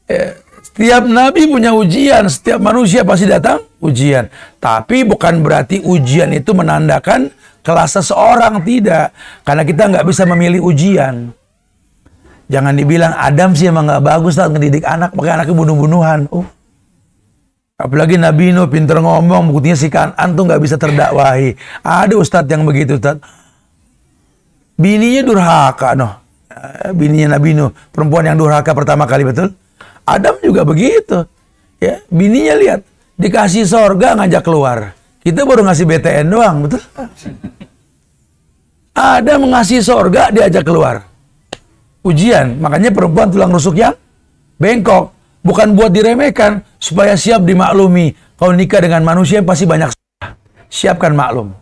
Eh, setiap nabi punya ujian, setiap manusia pasti datang ujian. Tapi bukan berarti ujian itu menandakan kelas seseorang tidak karena kita nggak bisa memilih ujian jangan dibilang Adam sih emang nggak bagus saat ngedidik anak pakai anaknya bunuh-bunuhan uh. apalagi Nabi Nuh pinter ngomong buktinya si kanan tuh nggak bisa terdakwahi ada ustadz yang begitu ustadz bininya durhaka noh eh, bininya Nabi Nuh perempuan yang durhaka pertama kali betul Adam juga begitu ya bininya lihat dikasih sorga ngajak keluar kita baru ngasih BTN doang betul ada mengasihi sorga diajak keluar. Ujian, makanya perempuan tulang rusuknya bengkok. Bukan buat diremehkan, supaya siap dimaklumi. Kalau nikah dengan manusia pasti banyak siapkan maklum.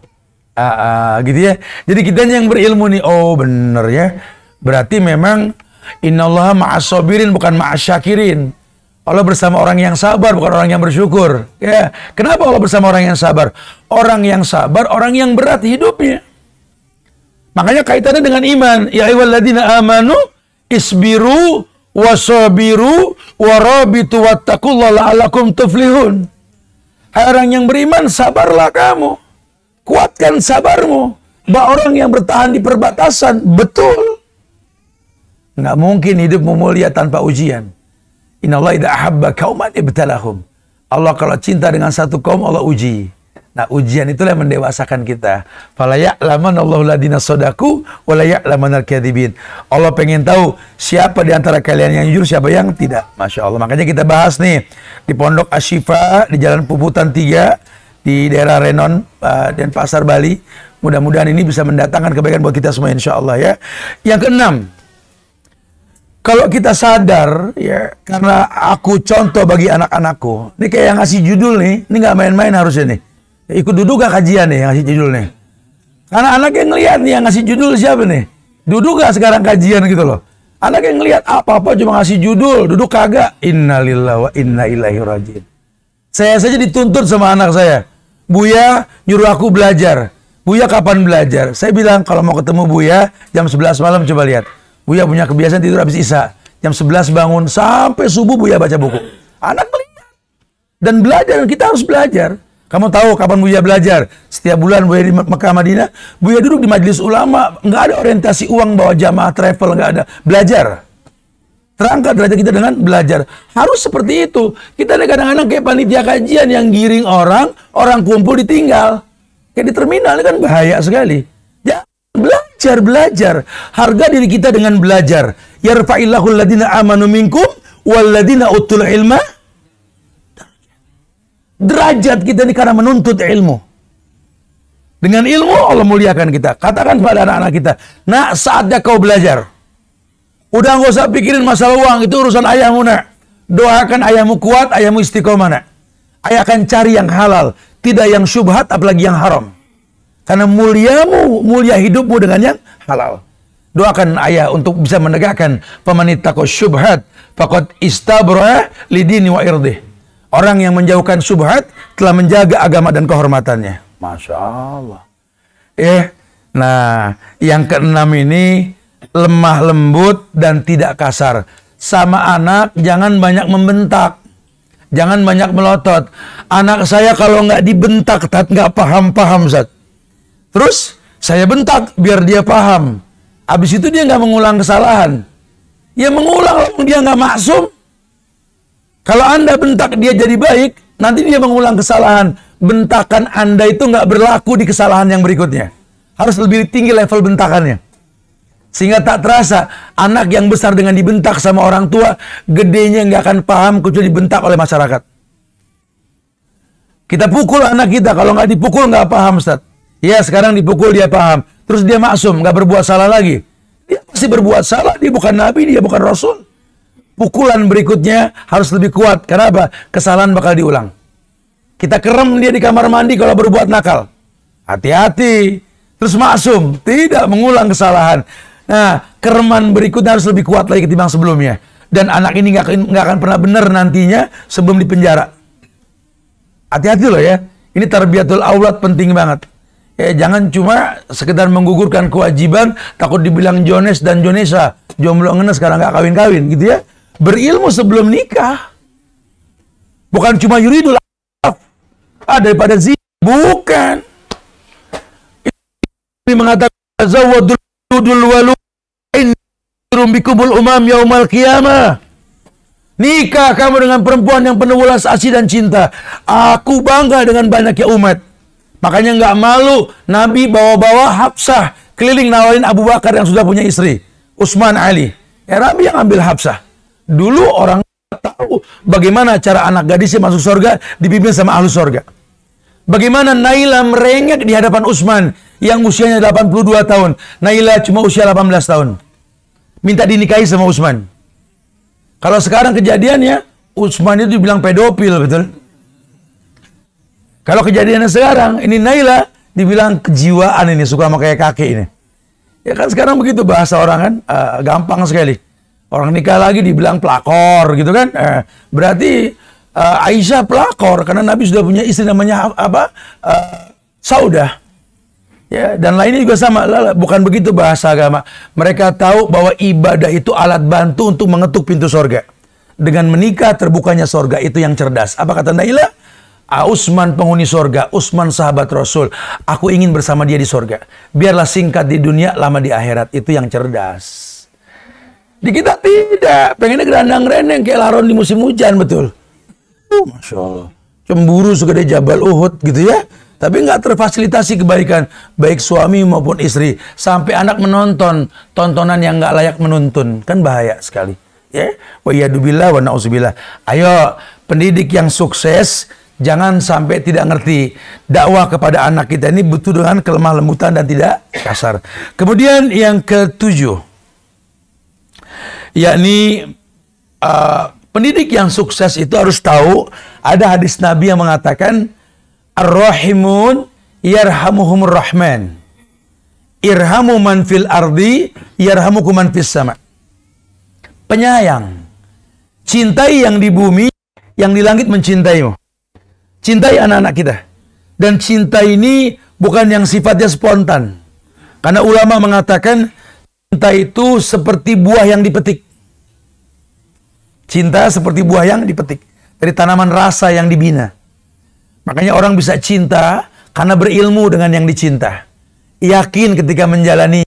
Uh, uh, gitu ya. Jadi kita yang berilmu nih, oh bener ya. Berarti memang innallaha ma'asobirin bukan ma'asyakirin. Allah bersama orang yang sabar, bukan orang yang bersyukur. Ya, kenapa Allah bersama orang yang sabar? Orang yang sabar, orang yang berat hidupnya. Makanya kaitannya dengan iman. Ya ayyuhalladzina amanu isbiru wasabiru warabitu wattaqullaha la'allakum tuflihun. Hai orang yang beriman, sabarlah kamu. Kuatkan sabarmu. Bahwa orang yang bertahan di perbatasan, betul. Nggak mungkin hidupmu mulia tanpa ujian. Inna Allah idha ahabba kauman ibtalahum. Allah kalau cinta dengan satu kaum, Allah uji. Nah, ujian itulah yang mendewasakan kita. walayak laman Allah ladina sodaku, walayak laman al -kiadibin. Allah pengen tahu siapa di antara kalian yang jujur, siapa yang tidak. Masya Allah. Makanya kita bahas nih di Pondok Ashifa di Jalan Puputan 3 di daerah Renon uh, dan Pasar Bali. Mudah-mudahan ini bisa mendatangkan kebaikan buat kita semua insya Allah ya. Yang keenam, kalau kita sadar ya karena aku contoh bagi anak-anakku. Ini kayak yang ngasih judul nih, ini nggak main-main harusnya nih Ikut duduk kajian nih yang ngasih judul nih? Karena yang ngelihat nih yang ngasih judul siapa nih? Duduk sekarang kajian gitu loh. anak yang ngeliat apa-apa ah, cuma ngasih judul, duduk kagak. Inna wa inna ilaihi rajin Saya saja dituntut sama anak saya. Buya nyuruh aku belajar. Buya kapan belajar? Saya bilang kalau mau ketemu Buya jam 11 malam coba lihat. Buya punya kebiasaan tidur habis Isya. Jam 11 bangun sampai subuh Buya baca buku. Anak melihat. Dan belajar, kita harus belajar. Kamu tahu kapan Buya belajar? Setiap bulan Buya di Mekah Madinah, Buya duduk di majelis ulama, nggak ada orientasi uang bawa jamaah travel, nggak ada. Belajar. Terangkat derajat kita dengan belajar. Harus seperti itu. Kita ada kadang-kadang kayak panitia kajian yang giring orang, orang kumpul ditinggal. Kayak di terminal kan bahaya sekali. Ya, belajar, belajar. Harga diri kita dengan belajar. Yarfa'illahul ladina amanu minkum, ladina utul ilma Derajat kita ini karena menuntut ilmu. Dengan ilmu Allah muliakan kita. Katakan pada anak-anak kita, nak saatnya kau belajar. Udah nggak usah pikirin masalah uang, itu urusan ayahmu nak. Doakan ayahmu kuat, ayahmu istiqomah nak. Ayah akan cari yang halal, tidak yang syubhat apalagi yang haram. Karena muliamu, mulia hidupmu dengan yang halal. Doakan ayah untuk bisa menegakkan pemanita syubhat fakot ista'brah lidini wa irdih. Orang yang menjauhkan subhat telah menjaga agama dan kehormatannya. Masya Allah. Eh, nah yang keenam ini lemah lembut dan tidak kasar. Sama anak jangan banyak membentak. Jangan banyak melotot. Anak saya kalau nggak dibentak, tat nggak paham-paham, Zat. Terus saya bentak biar dia paham. Habis itu dia nggak mengulang kesalahan. Ya mengulang, dia nggak maksum. Kalau Anda bentak dia jadi baik, nanti dia mengulang kesalahan. Bentakan Anda itu nggak berlaku di kesalahan yang berikutnya. Harus lebih tinggi level bentakannya. Sehingga tak terasa, anak yang besar dengan dibentak sama orang tua, gedenya nggak akan paham kecuali dibentak oleh masyarakat. Kita pukul anak kita, kalau nggak dipukul nggak paham, Ustaz. Ya, sekarang dipukul dia paham. Terus dia maksum, nggak berbuat salah lagi. Dia masih berbuat salah, dia bukan nabi, dia bukan rasul pukulan berikutnya harus lebih kuat. Karena apa? Kesalahan bakal diulang. Kita kerem dia di kamar mandi kalau berbuat nakal. Hati-hati. Terus maksum, tidak mengulang kesalahan. Nah, kereman berikutnya harus lebih kuat lagi ketimbang sebelumnya. Dan anak ini nggak akan pernah benar nantinya sebelum dipenjara. Hati-hati loh ya. Ini tarbiatul aulad penting banget. Ya, jangan cuma sekedar menggugurkan kewajiban, takut dibilang Jones dan Jonesa. Jomblo ngenes karena nggak kawin-kawin gitu ya berilmu sebelum nikah. Bukan cuma yuridul af. Ah, daripada zina. Bukan. Ini mengatakan zawadul walu bikubul umam yaumal qiyamah. Nikah kamu dengan perempuan yang penuh welas asih dan cinta. Aku bangga dengan banyaknya umat. Makanya nggak malu Nabi bawa-bawa Hafsah keliling nawarin Abu Bakar yang sudah punya istri. Usman Ali. Ya Nabi yang ambil Hafsah. Dulu orang tahu bagaimana cara anak gadis yang masuk surga dipimpin sama ahli surga. Bagaimana Naila merengek di hadapan Usman yang usianya 82 tahun. Naila cuma usia 18 tahun. Minta dinikahi sama Usman. Kalau sekarang kejadiannya, Usman itu dibilang pedofil, betul? Kalau kejadiannya sekarang, ini Naila dibilang kejiwaan ini, suka sama kayak kakek ini. Ya kan sekarang begitu bahasa orang kan, uh, gampang sekali. Orang nikah lagi dibilang pelakor gitu kan. Eh, berarti uh, Aisyah pelakor karena Nabi sudah punya istri namanya apa? Uh, Saudah. Ya, dan lainnya juga sama. Lala, bukan begitu bahasa agama. Mereka tahu bahwa ibadah itu alat bantu untuk mengetuk pintu sorga. Dengan menikah terbukanya sorga itu yang cerdas. Apa kata Naila? Ausman ah, Usman penghuni sorga, Usman sahabat Rasul. Aku ingin bersama dia di sorga. Biarlah singkat di dunia, lama di akhirat. Itu yang cerdas. Di kita tidak. Pengennya gerandang reneng kayak laron di musim hujan, betul. Oh, Masya Allah. Cemburu segede Jabal Uhud gitu ya. Tapi nggak terfasilitasi kebaikan baik suami maupun istri sampai anak menonton tontonan yang nggak layak menuntun kan bahaya sekali ya wayadubillah wa nauzubillah ayo pendidik yang sukses jangan sampai tidak ngerti dakwah kepada anak kita ini butuh dengan kelemah lembutan dan tidak kasar kemudian yang ketujuh yakni uh, pendidik yang sukses itu harus tahu ada hadis Nabi yang mengatakan Ar-Rahimun Yarhamuhum Rahman. Irhamu man fil ardi yarhamukum man fis sama. Penyayang. Cintai yang di bumi, yang di langit mencintaimu. Cintai anak-anak kita. Dan cinta ini bukan yang sifatnya spontan. Karena ulama mengatakan cinta itu seperti buah yang dipetik. Cinta seperti buah yang dipetik. Dari tanaman rasa yang dibina. Makanya orang bisa cinta karena berilmu dengan yang dicinta. Yakin ketika menjalani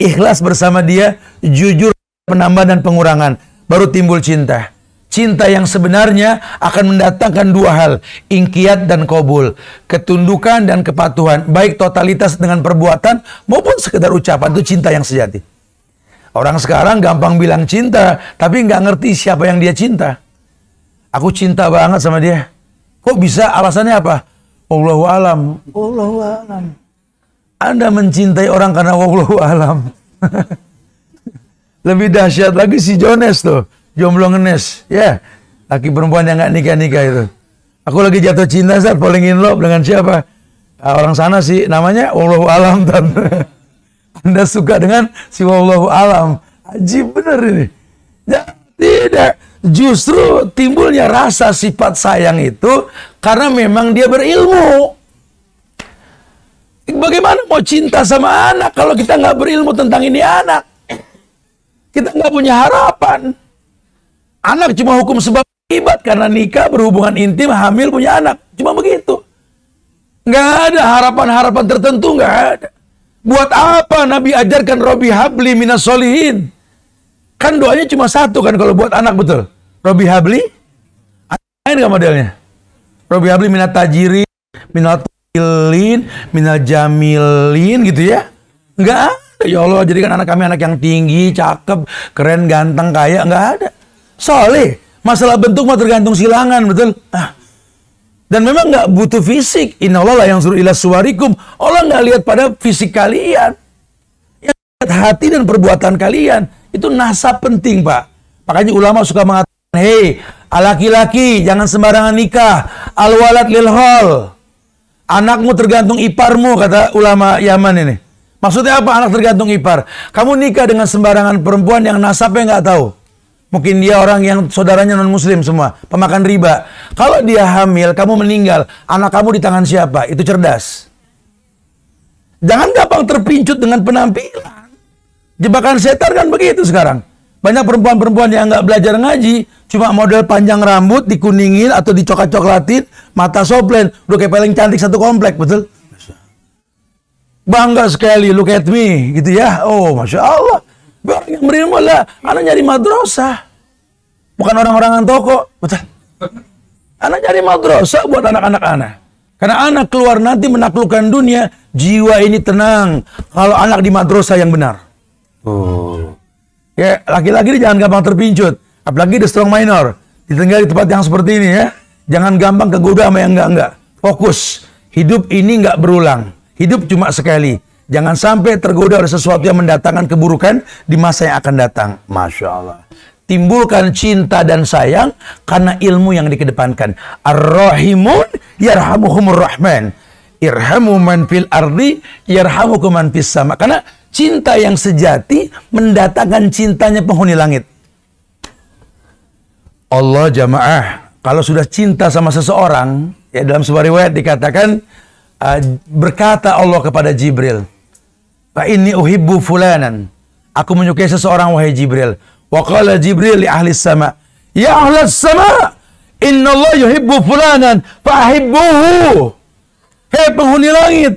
ikhlas bersama dia, jujur penambahan dan pengurangan. Baru timbul cinta. Cinta yang sebenarnya akan mendatangkan dua hal, ingkiat dan kobul, ketundukan dan kepatuhan, baik totalitas dengan perbuatan maupun sekedar ucapan itu cinta yang sejati. Orang sekarang gampang bilang cinta, tapi nggak ngerti siapa yang dia cinta. Aku cinta banget sama dia. Kok bisa? Alasannya apa? Allahu alam. Allahu alam. Anda mencintai orang karena Allahu alam. Lebih dahsyat lagi si Jones tuh. Jomblo ngenes. Ya. Yeah. Laki perempuan yang nggak nikah-nikah itu. Aku lagi jatuh cinta saat paling in love dengan siapa? Ah, orang sana sih namanya Allahu alam. Tante. Anda suka dengan si wallahu alam. Haji bener ini. Ya, tidak. Justru timbulnya rasa sifat sayang itu karena memang dia berilmu. Bagaimana mau cinta sama anak kalau kita nggak berilmu tentang ini anak? Kita nggak punya harapan. Anak cuma hukum sebab akibat karena nikah berhubungan intim hamil punya anak cuma begitu. Nggak ada harapan-harapan tertentu nggak ada. Buat apa Nabi ajarkan Robi Habli minas solihin? Kan doanya cuma satu kan kalau buat anak betul. Robi Habli, lain gak modelnya? Robi Habli minat tajiri, minat ilin, minat jamilin gitu ya? Enggak ada. Ya Allah, jadikan anak kami anak yang tinggi, cakep, keren, ganteng, kaya. Enggak ada. Soleh. Masalah bentuk mah tergantung silangan, betul? Ah, dan memang nggak butuh fisik. Innallaha yang suruh ilah suwarikum. Allah nggak lihat pada fisik kalian. Yang lihat hati dan perbuatan kalian. Itu nasab penting, Pak. Makanya ulama suka mengatakan, "Hei, laki-laki, jangan sembarangan nikah. Al-walad lil hol. Anakmu tergantung iparmu," kata ulama Yaman ini. Maksudnya apa anak tergantung ipar? Kamu nikah dengan sembarangan perempuan yang nasabnya nggak tahu. Mungkin dia orang yang saudaranya non-muslim semua, pemakan riba. Kalau dia hamil, kamu meninggal, anak kamu di tangan siapa? Itu cerdas. Jangan gampang terpincut dengan penampilan. Jebakan setar kan begitu sekarang. Banyak perempuan-perempuan yang nggak belajar ngaji, cuma model panjang rambut, dikuningin atau dicoklat-coklatin, mata soplen, udah kayak paling cantik satu komplek, betul? Bangga sekali, look at me, gitu ya. Oh, Masya Allah. Orang yang berilmu lah. Anak nyari madrasah. Bukan orang-orangan toko. Betul. Anak nyari madrasah buat anak-anak anak. Karena anak keluar nanti menaklukkan dunia, jiwa ini tenang. Kalau anak di madrasah yang benar. Oh. Ya, laki-laki jangan gampang terpincut. Apalagi di strong minor. Ditinggal di tempat yang seperti ini ya. Jangan gampang kegoda sama yang enggak-enggak. Fokus. Hidup ini enggak berulang. Hidup cuma sekali. Jangan sampai tergoda oleh sesuatu yang mendatangkan keburukan di masa yang akan datang. Masya Allah. Timbulkan cinta dan sayang karena ilmu yang dikedepankan. Ar-Rahimun yarhamuhumur Rahman. Irhamu man fil ardi yarhamukum man fis sama. Karena cinta yang sejati mendatangkan cintanya penghuni langit. Allah jamaah kalau sudah cinta sama seseorang ya dalam sebuah riwayat dikatakan uh, berkata Allah kepada Jibril Fa inni uhibbu fulanan. Aku menyukai seseorang wahai Jibril. Wa qala Jibril li ahli sama. Ya ahli sama. Inna Allah yuhibbu fulanan. Fa ahibbuhu. Hei penghuni langit.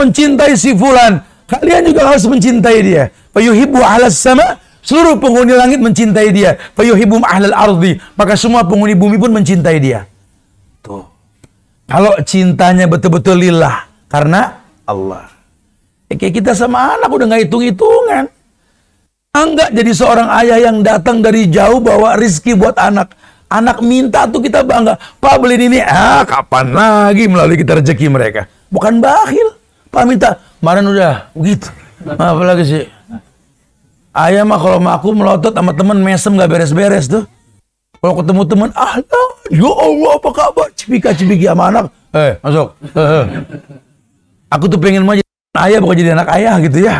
Mencintai si fulan. Kalian juga harus mencintai dia. Fa yuhibbu ahli sama. Seluruh penghuni langit mencintai dia. Fa yuhibbu al ardi. Maka semua penghuni bumi pun mencintai dia. Tuh. Kalau cintanya betul-betul lillah. Karena Allah. Ya, kayak kita sama anak udah nggak hitung-hitungan. Enggak jadi seorang ayah yang datang dari jauh bawa rizki buat anak. Anak minta tuh kita bangga. Pak beliin ini, ah kapan lagi melalui kita rezeki mereka. Bukan bakhil. Pak minta, kemarin udah, begitu. Nah, apa lagi sih? Ayah mah kalau aku melotot sama temen mesem gak beres-beres tuh. Kalau ketemu temen, ah nah, ya Allah apa kabar? Cipika-cipiki sama anak. Eh, masuk. Aku tuh pengen maju ayah bukan jadi anak ayah gitu ya.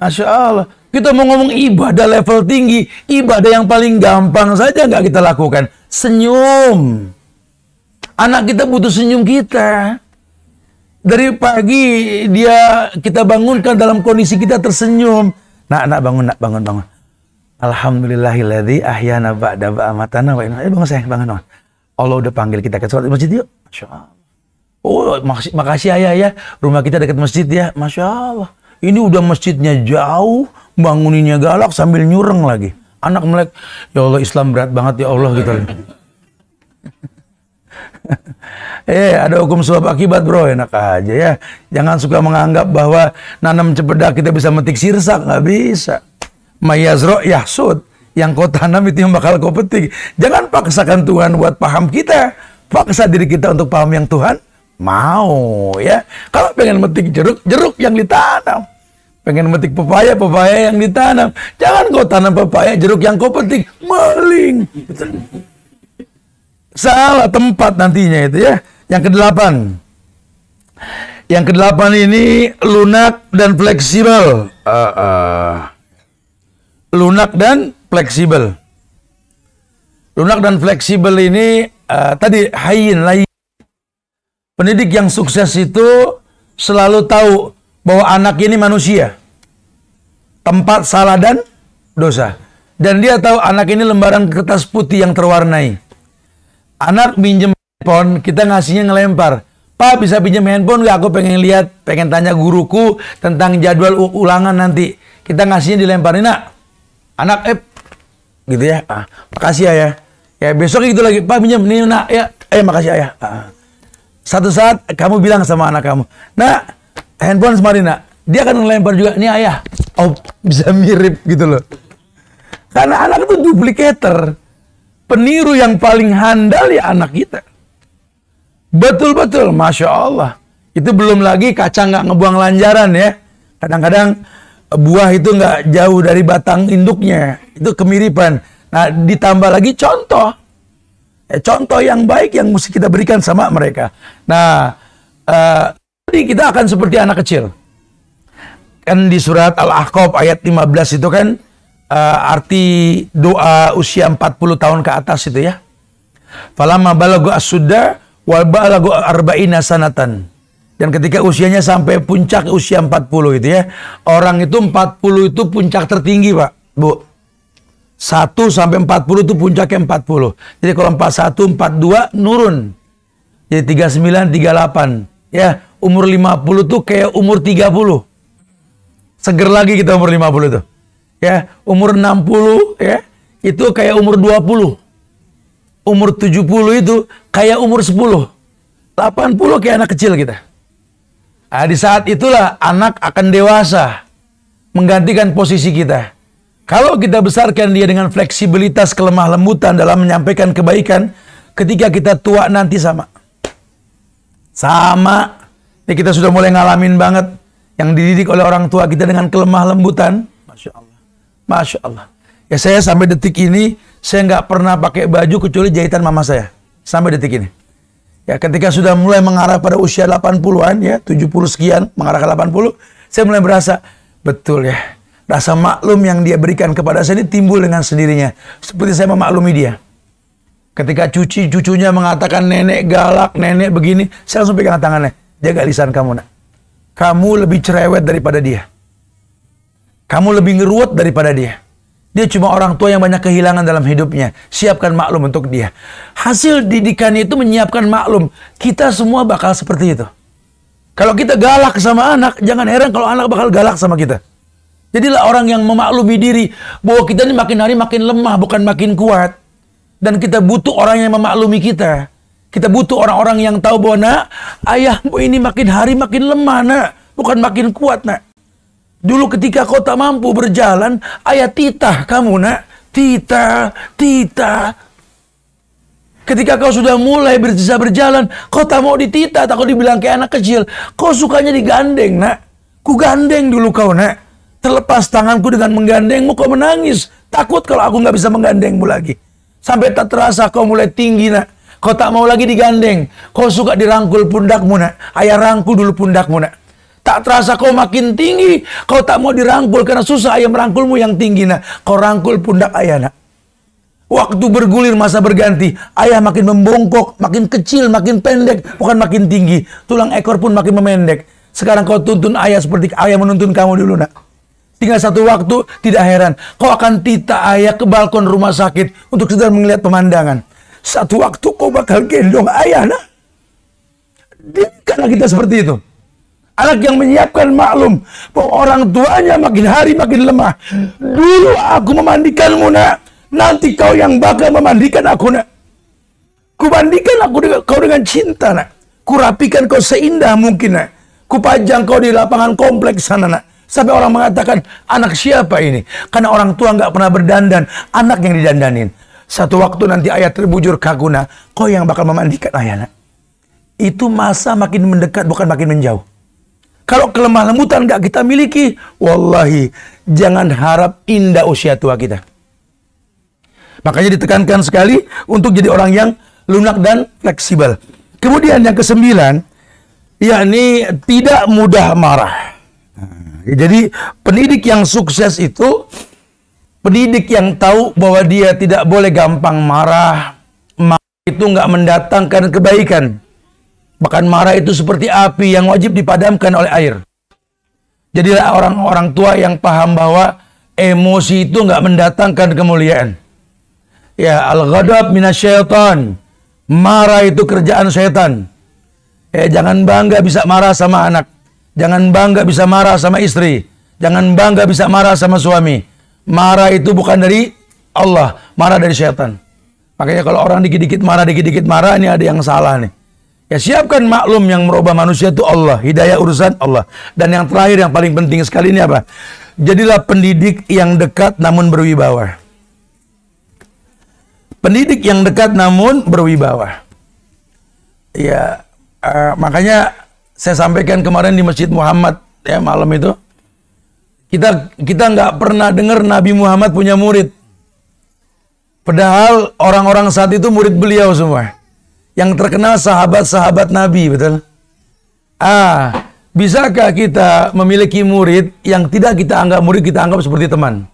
Masya Allah. Kita mau ngomong ibadah level tinggi, ibadah yang paling gampang saja nggak kita lakukan. Senyum. Anak kita butuh senyum kita. Dari pagi dia kita bangunkan dalam kondisi kita tersenyum. Nak, nak bangun, nak bangun, bangun. Alhamdulillahiladzi ahyana ba'da ba'amatana wa inna. Eh, bangun sayang, bangun, bangun. Allah udah panggil kita ke sholat masjid yuk. Masya Allah. Oh, makasih, makasih ayah ya. Rumah kita dekat masjid ya. Masya Allah. Ini udah masjidnya jauh, banguninya galak sambil nyureng lagi. Anak melek, ya Allah Islam berat banget ya Allah gitu. eh, ada hukum sebab akibat bro, enak aja ya. Jangan suka menganggap bahwa nanam cepeda kita bisa metik sirsak, nggak bisa. Mayazro yahsud, yang kau tanam itu yang bakal kau petik. Jangan paksakan Tuhan buat paham kita. Paksa diri kita untuk paham yang Tuhan Mau ya. Kalau pengen metik jeruk, jeruk yang ditanam. Pengen metik pepaya, pepaya yang ditanam. Jangan kau tanam pepaya, jeruk yang kau petik maling. Salah tempat nantinya itu ya. Yang kedelapan. Yang kedelapan ini lunak dan fleksibel. Uh, uh. Lunak dan fleksibel. Lunak dan fleksibel ini uh, tadi hain lain. Pendidik yang sukses itu selalu tahu bahwa anak ini manusia. Tempat salah dan dosa. Dan dia tahu anak ini lembaran kertas putih yang terwarnai. Anak pinjam handphone, kita ngasihnya ngelempar. Pak bisa pinjam handphone gak? Aku pengen lihat, pengen tanya guruku tentang jadwal ulangan nanti. Kita ngasihnya dilempar. nak. Anak, eh, gitu ya. Ah, makasih ya ya. besok gitu lagi, Pak pinjam, nih nak, ya. Eh, makasih ayah. Ah. ah. Satu saat kamu bilang sama anak kamu, nah handphone sama Rina. Dia akan ngelempar juga, ini ayah. Oh, bisa mirip gitu loh. Karena anak itu duplikator. Peniru yang paling handal ya anak kita. Betul-betul, Masya Allah. Itu belum lagi kacang nggak ngebuang lanjaran ya. Kadang-kadang eh, buah itu nggak jauh dari batang induknya. Itu kemiripan. Nah, ditambah lagi contoh. Eh, contoh yang baik yang mesti kita berikan sama mereka. Nah, eh, jadi kita akan seperti anak kecil. Kan di surat Al-Ahqaf ayat 15 itu kan eh, arti doa usia 40 tahun ke atas itu ya. Falamma balagu as-sudda wa balagu arba'ina sanatan. Dan ketika usianya sampai puncak usia 40 itu ya. Orang itu 40 itu puncak tertinggi, Pak. Bu. 1 sampai 40 itu puncaknya 40. Jadi kalau 41, 42 nurun. Jadi 39, 38. Ya, umur 50 tuh kayak umur 30. Seger lagi kita umur 50 tuh. Ya, umur 60 ya, itu kayak umur 20. Umur 70 itu kayak umur 10. 80 kayak anak kecil kita. Nah, di saat itulah anak akan dewasa menggantikan posisi kita. Kalau kita besarkan dia dengan fleksibilitas kelemah lembutan dalam menyampaikan kebaikan, ketika kita tua nanti sama. Sama. Ini kita sudah mulai ngalamin banget yang dididik oleh orang tua kita dengan kelemah lembutan. Masya Allah. Masya Allah. Ya saya sampai detik ini, saya nggak pernah pakai baju kecuali jahitan mama saya. Sampai detik ini. Ya ketika sudah mulai mengarah pada usia 80-an ya, 70 sekian, mengarah ke 80, saya mulai berasa, betul ya, Rasa maklum yang dia berikan kepada saya ini timbul dengan sendirinya. Seperti saya memaklumi dia. Ketika cuci, cucunya mengatakan nenek galak, nenek begini. Saya langsung pegang tangannya. Jaga lisan kamu nak. Kamu lebih cerewet daripada dia. Kamu lebih ngeruat daripada dia. Dia cuma orang tua yang banyak kehilangan dalam hidupnya. Siapkan maklum untuk dia. Hasil didikan itu menyiapkan maklum. Kita semua bakal seperti itu. Kalau kita galak sama anak, jangan heran kalau anak bakal galak sama kita. Jadilah orang yang memaklumi diri bahwa kita ini makin hari makin lemah bukan makin kuat. Dan kita butuh orang yang memaklumi kita. Kita butuh orang-orang yang tahu bahwa nak, ayahmu ini makin hari makin lemah nak. Bukan makin kuat nak. Dulu ketika kau tak mampu berjalan, ayah titah kamu nak. Titah, titah. Ketika kau sudah mulai bisa berjalan, kau tak mau dititah, takut dibilang kayak anak kecil. Kau sukanya digandeng nak. Ku gandeng dulu kau nak. Terlepas tanganku dengan menggandengmu, kau menangis. Takut kalau aku nggak bisa menggandengmu lagi. Sampai tak terasa kau mulai tinggi, nak. Kau tak mau lagi digandeng. Kau suka dirangkul pundakmu, nak. Ayah rangkul dulu pundakmu, nak. Tak terasa kau makin tinggi. Kau tak mau dirangkul karena susah ayah merangkulmu yang tinggi, nak. Kau rangkul pundak ayah, nak. Waktu bergulir masa berganti, ayah makin membongkok, makin kecil, makin pendek, bukan makin tinggi. Tulang ekor pun makin memendek. Sekarang kau tuntun ayah seperti ayah menuntun kamu dulu, nak. Tinggal satu waktu, tidak heran. Kau akan tita ayah ke balkon rumah sakit untuk sedang melihat pemandangan. Satu waktu kau bakal gendong ayah, nah. karena kita seperti itu. Anak yang menyiapkan maklum bahwa orang tuanya makin hari makin lemah. Dulu aku memandikanmu nak, nanti kau yang bakal memandikan aku nak. Kubandikan aku dengan, kau dengan cinta nak. Kurapikan kau seindah mungkin nak. Kupajang kau di lapangan kompleks sana nak. Sampai orang mengatakan, anak siapa ini? Karena orang tua nggak pernah berdandan, anak yang didandanin. Satu waktu nanti ayah terbujur kaguna, kau yang bakal memandikan ayahnya. Itu masa makin mendekat, bukan makin menjauh. Kalau kelemah lembutan nggak kita miliki, wallahi, jangan harap indah usia tua kita. Makanya ditekankan sekali untuk jadi orang yang lunak dan fleksibel. Kemudian yang kesembilan, yakni tidak mudah marah. Ya, jadi pendidik yang sukses itu pendidik yang tahu bahwa dia tidak boleh gampang marah. Marah itu nggak mendatangkan kebaikan. Bahkan marah itu seperti api yang wajib dipadamkan oleh air. Jadilah orang-orang tua yang paham bahwa emosi itu nggak mendatangkan kemuliaan. Ya, al-ghadab minasyaitan. Marah itu kerjaan setan. Eh, jangan bangga bisa marah sama anak. Jangan bangga bisa marah sama istri. Jangan bangga bisa marah sama suami. Marah itu bukan dari Allah, marah dari setan. Makanya kalau orang dikit-dikit marah, dikit-dikit marah, ini ada yang salah nih. Ya siapkan maklum yang merubah manusia itu Allah. Hidayah urusan Allah. Dan yang terakhir, yang paling penting sekali ini apa? Jadilah pendidik yang dekat namun berwibawa. Pendidik yang dekat namun berwibawa. Ya, uh, makanya saya sampaikan kemarin di Masjid Muhammad ya malam itu kita kita nggak pernah dengar Nabi Muhammad punya murid padahal orang-orang saat itu murid beliau semua yang terkenal sahabat-sahabat Nabi betul ah bisakah kita memiliki murid yang tidak kita anggap murid kita anggap seperti teman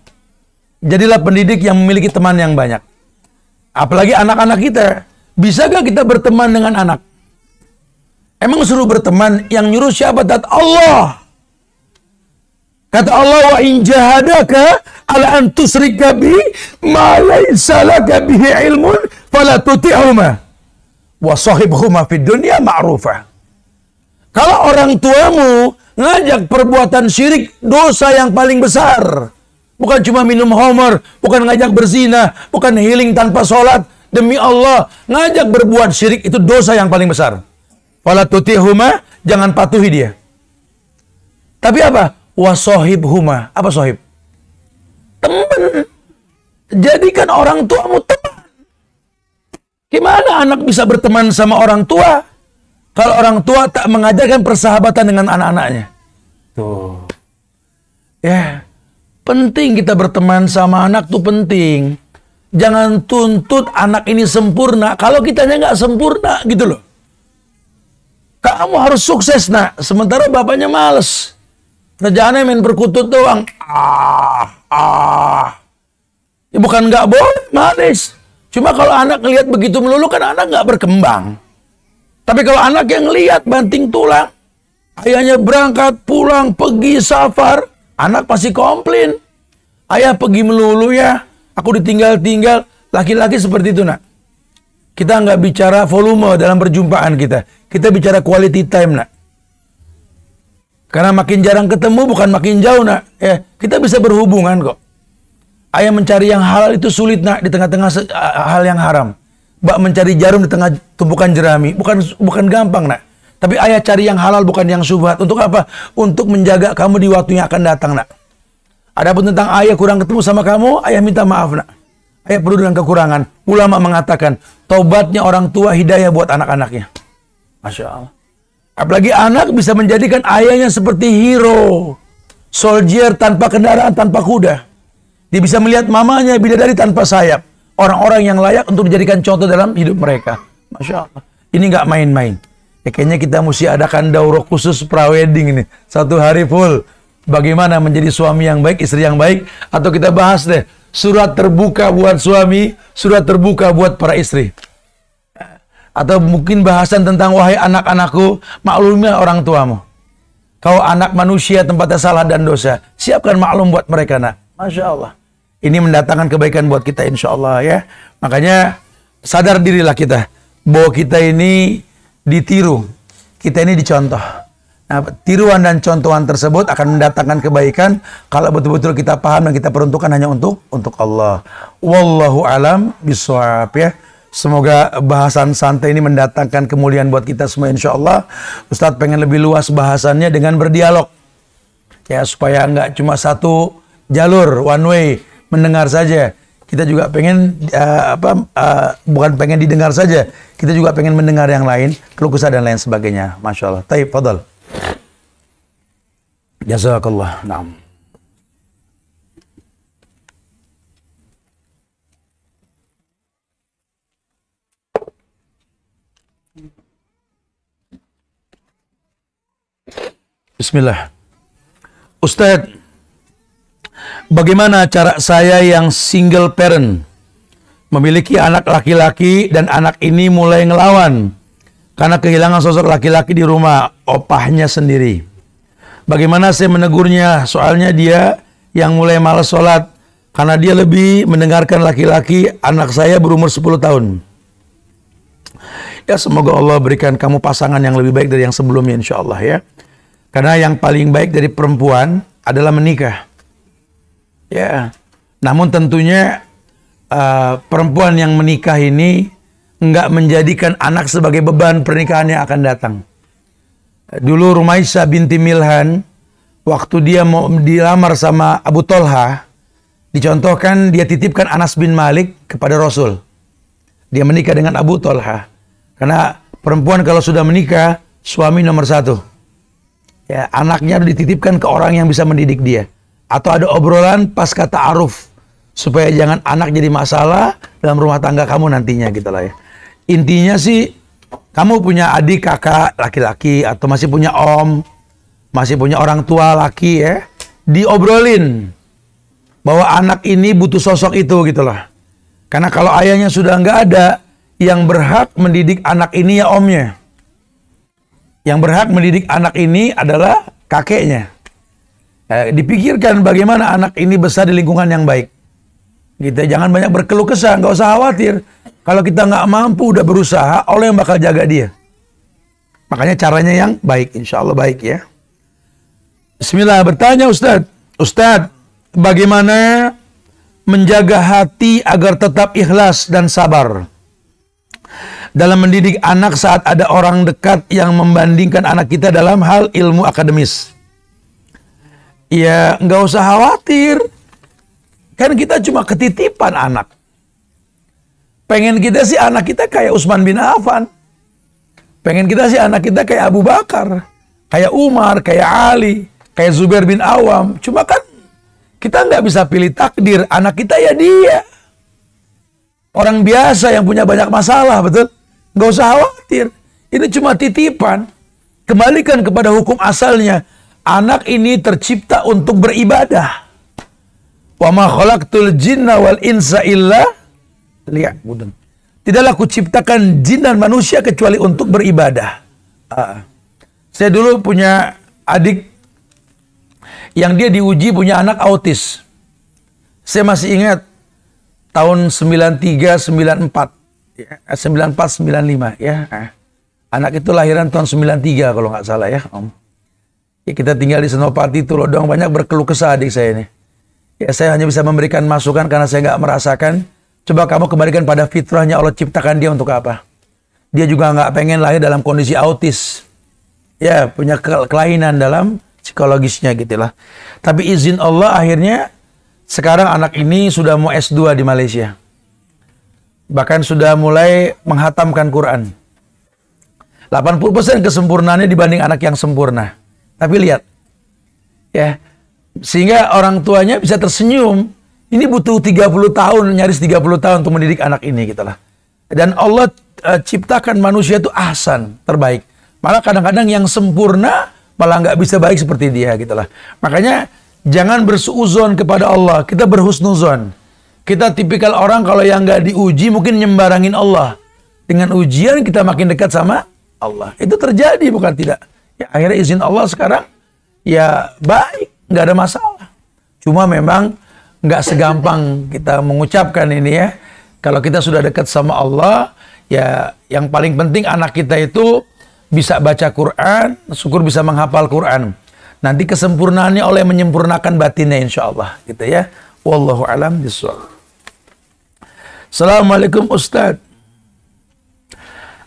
jadilah pendidik yang memiliki teman yang banyak apalagi anak-anak kita bisakah kita berteman dengan anak Emang suruh berteman yang nyuruh siapa? Dat Allah. Kata Allah wa in jahadaka ala an tusyrika bi ma laysa laka bihi ilmun fala tuti'huma wa sahibhuma fid dunya ma'rufa. Kalau orang tuamu ngajak perbuatan syirik dosa yang paling besar. Bukan cuma minum homer, bukan ngajak berzina, bukan healing tanpa sholat. Demi Allah, ngajak berbuat syirik itu dosa yang paling besar. Fala tutihuma, jangan patuhi dia. Tapi apa? Wasohib huma. Apa sohib? Teman. Jadikan orang tuamu teman. Gimana anak bisa berteman sama orang tua? Kalau orang tua tak mengajarkan persahabatan dengan anak-anaknya. Tuh. Ya. Penting kita berteman sama anak tuh penting. Jangan tuntut anak ini sempurna. Kalau kitanya nggak sempurna gitu loh. Kamu harus sukses, nak. Sementara bapaknya males. Kerjaannya main berkutut doang. Ah, ah. Ya bukan nggak boleh, manis. Cuma kalau anak ngelihat begitu melulu kan anak nggak berkembang. Tapi kalau anak yang lihat banting tulang, ayahnya berangkat pulang pergi safar, anak pasti komplain. Ayah pergi melulu ya, aku ditinggal-tinggal. Laki-laki seperti itu nak. Kita nggak bicara volume dalam perjumpaan kita. Kita bicara quality time, nak. Karena makin jarang ketemu bukan makin jauh, nak. Eh, kita bisa berhubungan kok. Ayah mencari yang halal itu sulit, nak, di tengah-tengah hal yang haram. Mbak mencari jarum di tengah tumpukan jerami, bukan bukan gampang, nak. Tapi ayah cari yang halal bukan yang subhat. Untuk apa? Untuk menjaga kamu di waktu yang akan datang, nak. Adapun tentang ayah kurang ketemu sama kamu, ayah minta maaf, nak. Ayah perlu dengan kekurangan. Ulama mengatakan, taubatnya orang tua hidayah buat anak-anaknya. Masya Allah. Apalagi anak bisa menjadikan ayahnya seperti hero. Soldier tanpa kendaraan, tanpa kuda. Dia bisa melihat mamanya bidadari tanpa sayap. Orang-orang yang layak untuk dijadikan contoh dalam hidup mereka. Masya Allah. Ini nggak main-main. Ya, kayaknya kita mesti adakan daurah khusus pre-wedding ini. Satu hari full. Bagaimana menjadi suami yang baik, istri yang baik. Atau kita bahas deh. Surat terbuka buat suami, surat terbuka buat para istri. Atau mungkin bahasan tentang wahai anak-anakku, maklumilah orang tuamu. Kau anak manusia tempatnya salah dan dosa. Siapkan maklum buat mereka nak. Masya Allah. Ini mendatangkan kebaikan buat kita insya Allah ya. Makanya sadar dirilah kita. Bahwa kita ini ditiru. Kita ini dicontoh. Nah, tiruan dan contohan tersebut akan mendatangkan kebaikan kalau betul-betul kita paham dan kita peruntukkan hanya untuk untuk Allah. Wallahu alam bisawab ya. Semoga bahasan santai ini mendatangkan kemuliaan buat kita semua insya Allah. Ustadz pengen lebih luas bahasannya dengan berdialog. Ya supaya nggak cuma satu jalur, one way, mendengar saja. Kita juga pengen, uh, apa, uh, bukan pengen didengar saja. Kita juga pengen mendengar yang lain, kelukusan kesah dan lain sebagainya. Masya Allah. Taib, fadal. Jazakallah. Naam. Bismillah. Ustadz, bagaimana cara saya yang single parent memiliki anak laki-laki dan anak ini mulai ngelawan karena kehilangan sosok laki-laki di rumah opahnya sendiri. Bagaimana saya menegurnya? Soalnya dia yang mulai malas sholat karena dia lebih mendengarkan laki-laki anak saya berumur 10 tahun. Ya semoga Allah berikan kamu pasangan yang lebih baik dari yang sebelumnya insya Allah ya. Karena yang paling baik dari perempuan adalah menikah. Ya. Namun tentunya uh, perempuan yang menikah ini nggak menjadikan anak sebagai beban pernikahan yang akan datang. Dulu Rumaisa binti Milhan waktu dia mau dilamar sama Abu Tolha dicontohkan dia titipkan Anas bin Malik kepada Rasul. Dia menikah dengan Abu Tolha. Karena perempuan kalau sudah menikah suami nomor satu ya, anaknya dititipkan ke orang yang bisa mendidik dia. Atau ada obrolan pas kata aruf supaya jangan anak jadi masalah dalam rumah tangga kamu nantinya gitu lah ya. Intinya sih kamu punya adik kakak laki-laki atau masih punya om, masih punya orang tua laki ya, diobrolin bahwa anak ini butuh sosok itu gitu lah. Karena kalau ayahnya sudah nggak ada, yang berhak mendidik anak ini ya omnya. Yang berhak mendidik anak ini adalah kakeknya. Eh, dipikirkan bagaimana anak ini besar di lingkungan yang baik. Gitu, jangan banyak berkeluh kesah, nggak usah khawatir. Kalau kita nggak mampu udah berusaha, Allah yang bakal jaga dia. Makanya caranya yang baik, insya Allah baik ya. Bismillah, bertanya Ustadz. Ustadz, bagaimana menjaga hati agar tetap ikhlas dan sabar? dalam mendidik anak saat ada orang dekat yang membandingkan anak kita dalam hal ilmu akademis. Ya, nggak usah khawatir. Kan kita cuma ketitipan anak. Pengen kita sih anak kita kayak Usman bin Affan. Pengen kita sih anak kita kayak Abu Bakar, kayak Umar, kayak Ali, kayak Zubair bin Awam. Cuma kan kita nggak bisa pilih takdir. Anak kita ya dia. Orang biasa yang punya banyak masalah, betul? Gak usah khawatir. Ini cuma titipan. Kembalikan kepada hukum asalnya. Anak ini tercipta untuk beribadah. Wa ma khalaqtul jinna wal insa illa liya'budun. Tidaklah kuciptakan jin dan manusia kecuali untuk beribadah. Uh, saya dulu punya adik yang dia diuji punya anak autis. Saya masih ingat tahun 93 94 94 95 ya. ya. Ah. Anak itu lahiran tahun 93 kalau nggak salah ya, Om. Ya, kita tinggal di Senopati itu loh, dong banyak berkeluh kesah adik saya ini. Ya, saya hanya bisa memberikan masukan karena saya nggak merasakan. Coba kamu kembalikan pada fitrahnya Allah ciptakan dia untuk apa? Dia juga nggak pengen lahir dalam kondisi autis. Ya, punya ke kelainan dalam psikologisnya gitu lah. Tapi izin Allah akhirnya sekarang anak ini sudah mau S2 di Malaysia bahkan sudah mulai menghatamkan Quran. 80% kesempurnaannya dibanding anak yang sempurna. Tapi lihat, ya, sehingga orang tuanya bisa tersenyum. Ini butuh 30 tahun, nyaris 30 tahun untuk mendidik anak ini gitu lah. Dan Allah e, ciptakan manusia itu ahsan, terbaik. Malah kadang-kadang yang sempurna malah nggak bisa baik seperti dia gitu lah. Makanya jangan bersuuzon kepada Allah, kita berhusnuzon. Kita tipikal orang kalau yang nggak diuji mungkin nyembarangin Allah. Dengan ujian kita makin dekat sama Allah. Itu terjadi bukan tidak. Ya, akhirnya izin Allah sekarang ya baik, nggak ada masalah. Cuma memang nggak segampang kita mengucapkan ini ya. Kalau kita sudah dekat sama Allah, ya yang paling penting anak kita itu bisa baca Quran, syukur bisa menghafal Quran. Nanti kesempurnaannya oleh menyempurnakan batinnya insya Allah gitu ya. Wallahu alam disuruh. Assalamualaikum Ustadz.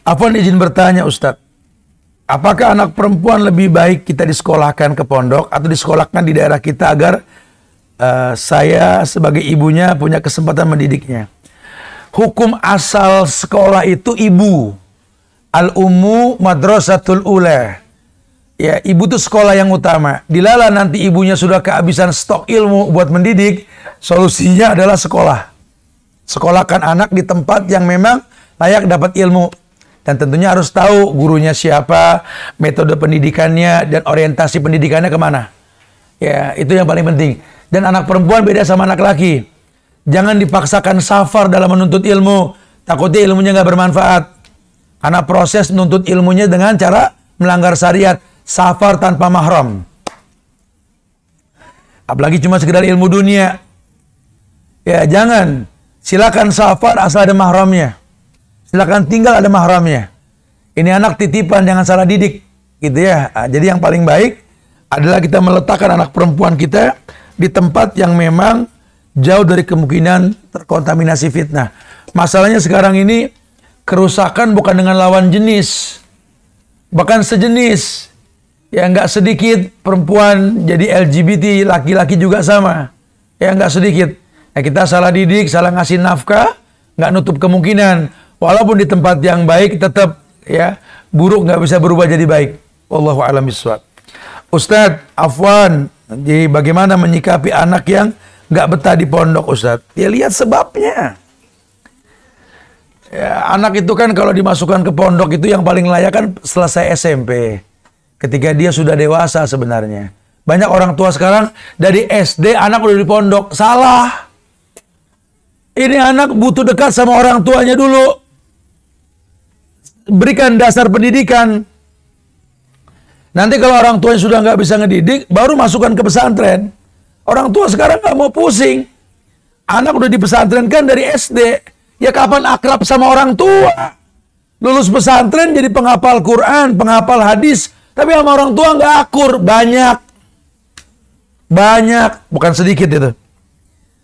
Apa izin bertanya Ustadz? Apakah anak perempuan lebih baik kita disekolahkan ke pondok atau disekolahkan di daerah kita agar uh, saya sebagai ibunya punya kesempatan mendidiknya? Hukum asal sekolah itu ibu. Al-ummu madrasatul ula. Ya, ibu itu sekolah yang utama. Dilala nanti ibunya sudah kehabisan stok ilmu buat mendidik, solusinya adalah sekolah. Sekolahkan anak di tempat yang memang layak dapat ilmu. Dan tentunya harus tahu gurunya siapa, metode pendidikannya, dan orientasi pendidikannya kemana. Ya, itu yang paling penting. Dan anak perempuan beda sama anak laki. Jangan dipaksakan safar dalam menuntut ilmu. Takutnya ilmunya nggak bermanfaat. Karena proses menuntut ilmunya dengan cara melanggar syariat. Safar tanpa mahram. Apalagi cuma sekedar ilmu dunia. Ya, jangan. Silakan safar asal ada mahramnya. Silakan tinggal ada mahramnya. Ini anak titipan jangan salah didik gitu ya. Ah, jadi yang paling baik adalah kita meletakkan anak perempuan kita di tempat yang memang jauh dari kemungkinan terkontaminasi fitnah. Masalahnya sekarang ini kerusakan bukan dengan lawan jenis, bahkan sejenis. Ya nggak sedikit perempuan jadi LGBT, laki-laki juga sama. Ya nggak sedikit. Eh, kita salah didik, salah ngasih nafkah, nggak nutup kemungkinan. Walaupun di tempat yang baik tetap ya buruk nggak bisa berubah jadi baik. Wallahu a'lam bishawab. Ustadz, afwan, jadi bagaimana menyikapi anak yang nggak betah di pondok Ustadz? Ya lihat sebabnya. Ya, anak itu kan kalau dimasukkan ke pondok itu yang paling layak kan selesai SMP. Ketika dia sudah dewasa sebenarnya. Banyak orang tua sekarang dari SD anak udah di pondok. Salah ini anak butuh dekat sama orang tuanya dulu. Berikan dasar pendidikan. Nanti kalau orang tuanya sudah nggak bisa ngedidik, baru masukkan ke pesantren. Orang tua sekarang nggak mau pusing. Anak udah di pesantren kan dari SD. Ya kapan akrab sama orang tua? Lulus pesantren jadi penghafal Quran, penghafal hadis. Tapi sama orang tua nggak akur. Banyak. Banyak. Bukan sedikit itu.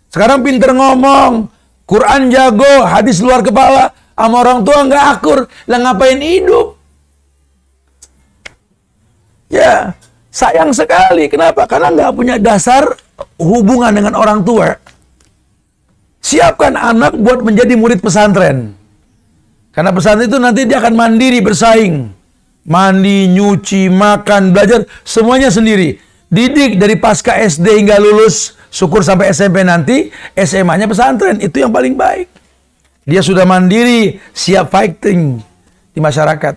Sekarang pinter ngomong. Quran jago, hadis luar kepala, sama orang tua nggak akur, lah ngapain hidup? Ya, sayang sekali. Kenapa? Karena nggak punya dasar hubungan dengan orang tua. Siapkan anak buat menjadi murid pesantren. Karena pesantren itu nanti dia akan mandiri bersaing. Mandi, nyuci, makan, belajar, semuanya sendiri. Didik dari pasca SD hingga lulus, Syukur sampai SMP nanti, SMA-nya pesantren. Itu yang paling baik. Dia sudah mandiri, siap fighting di masyarakat.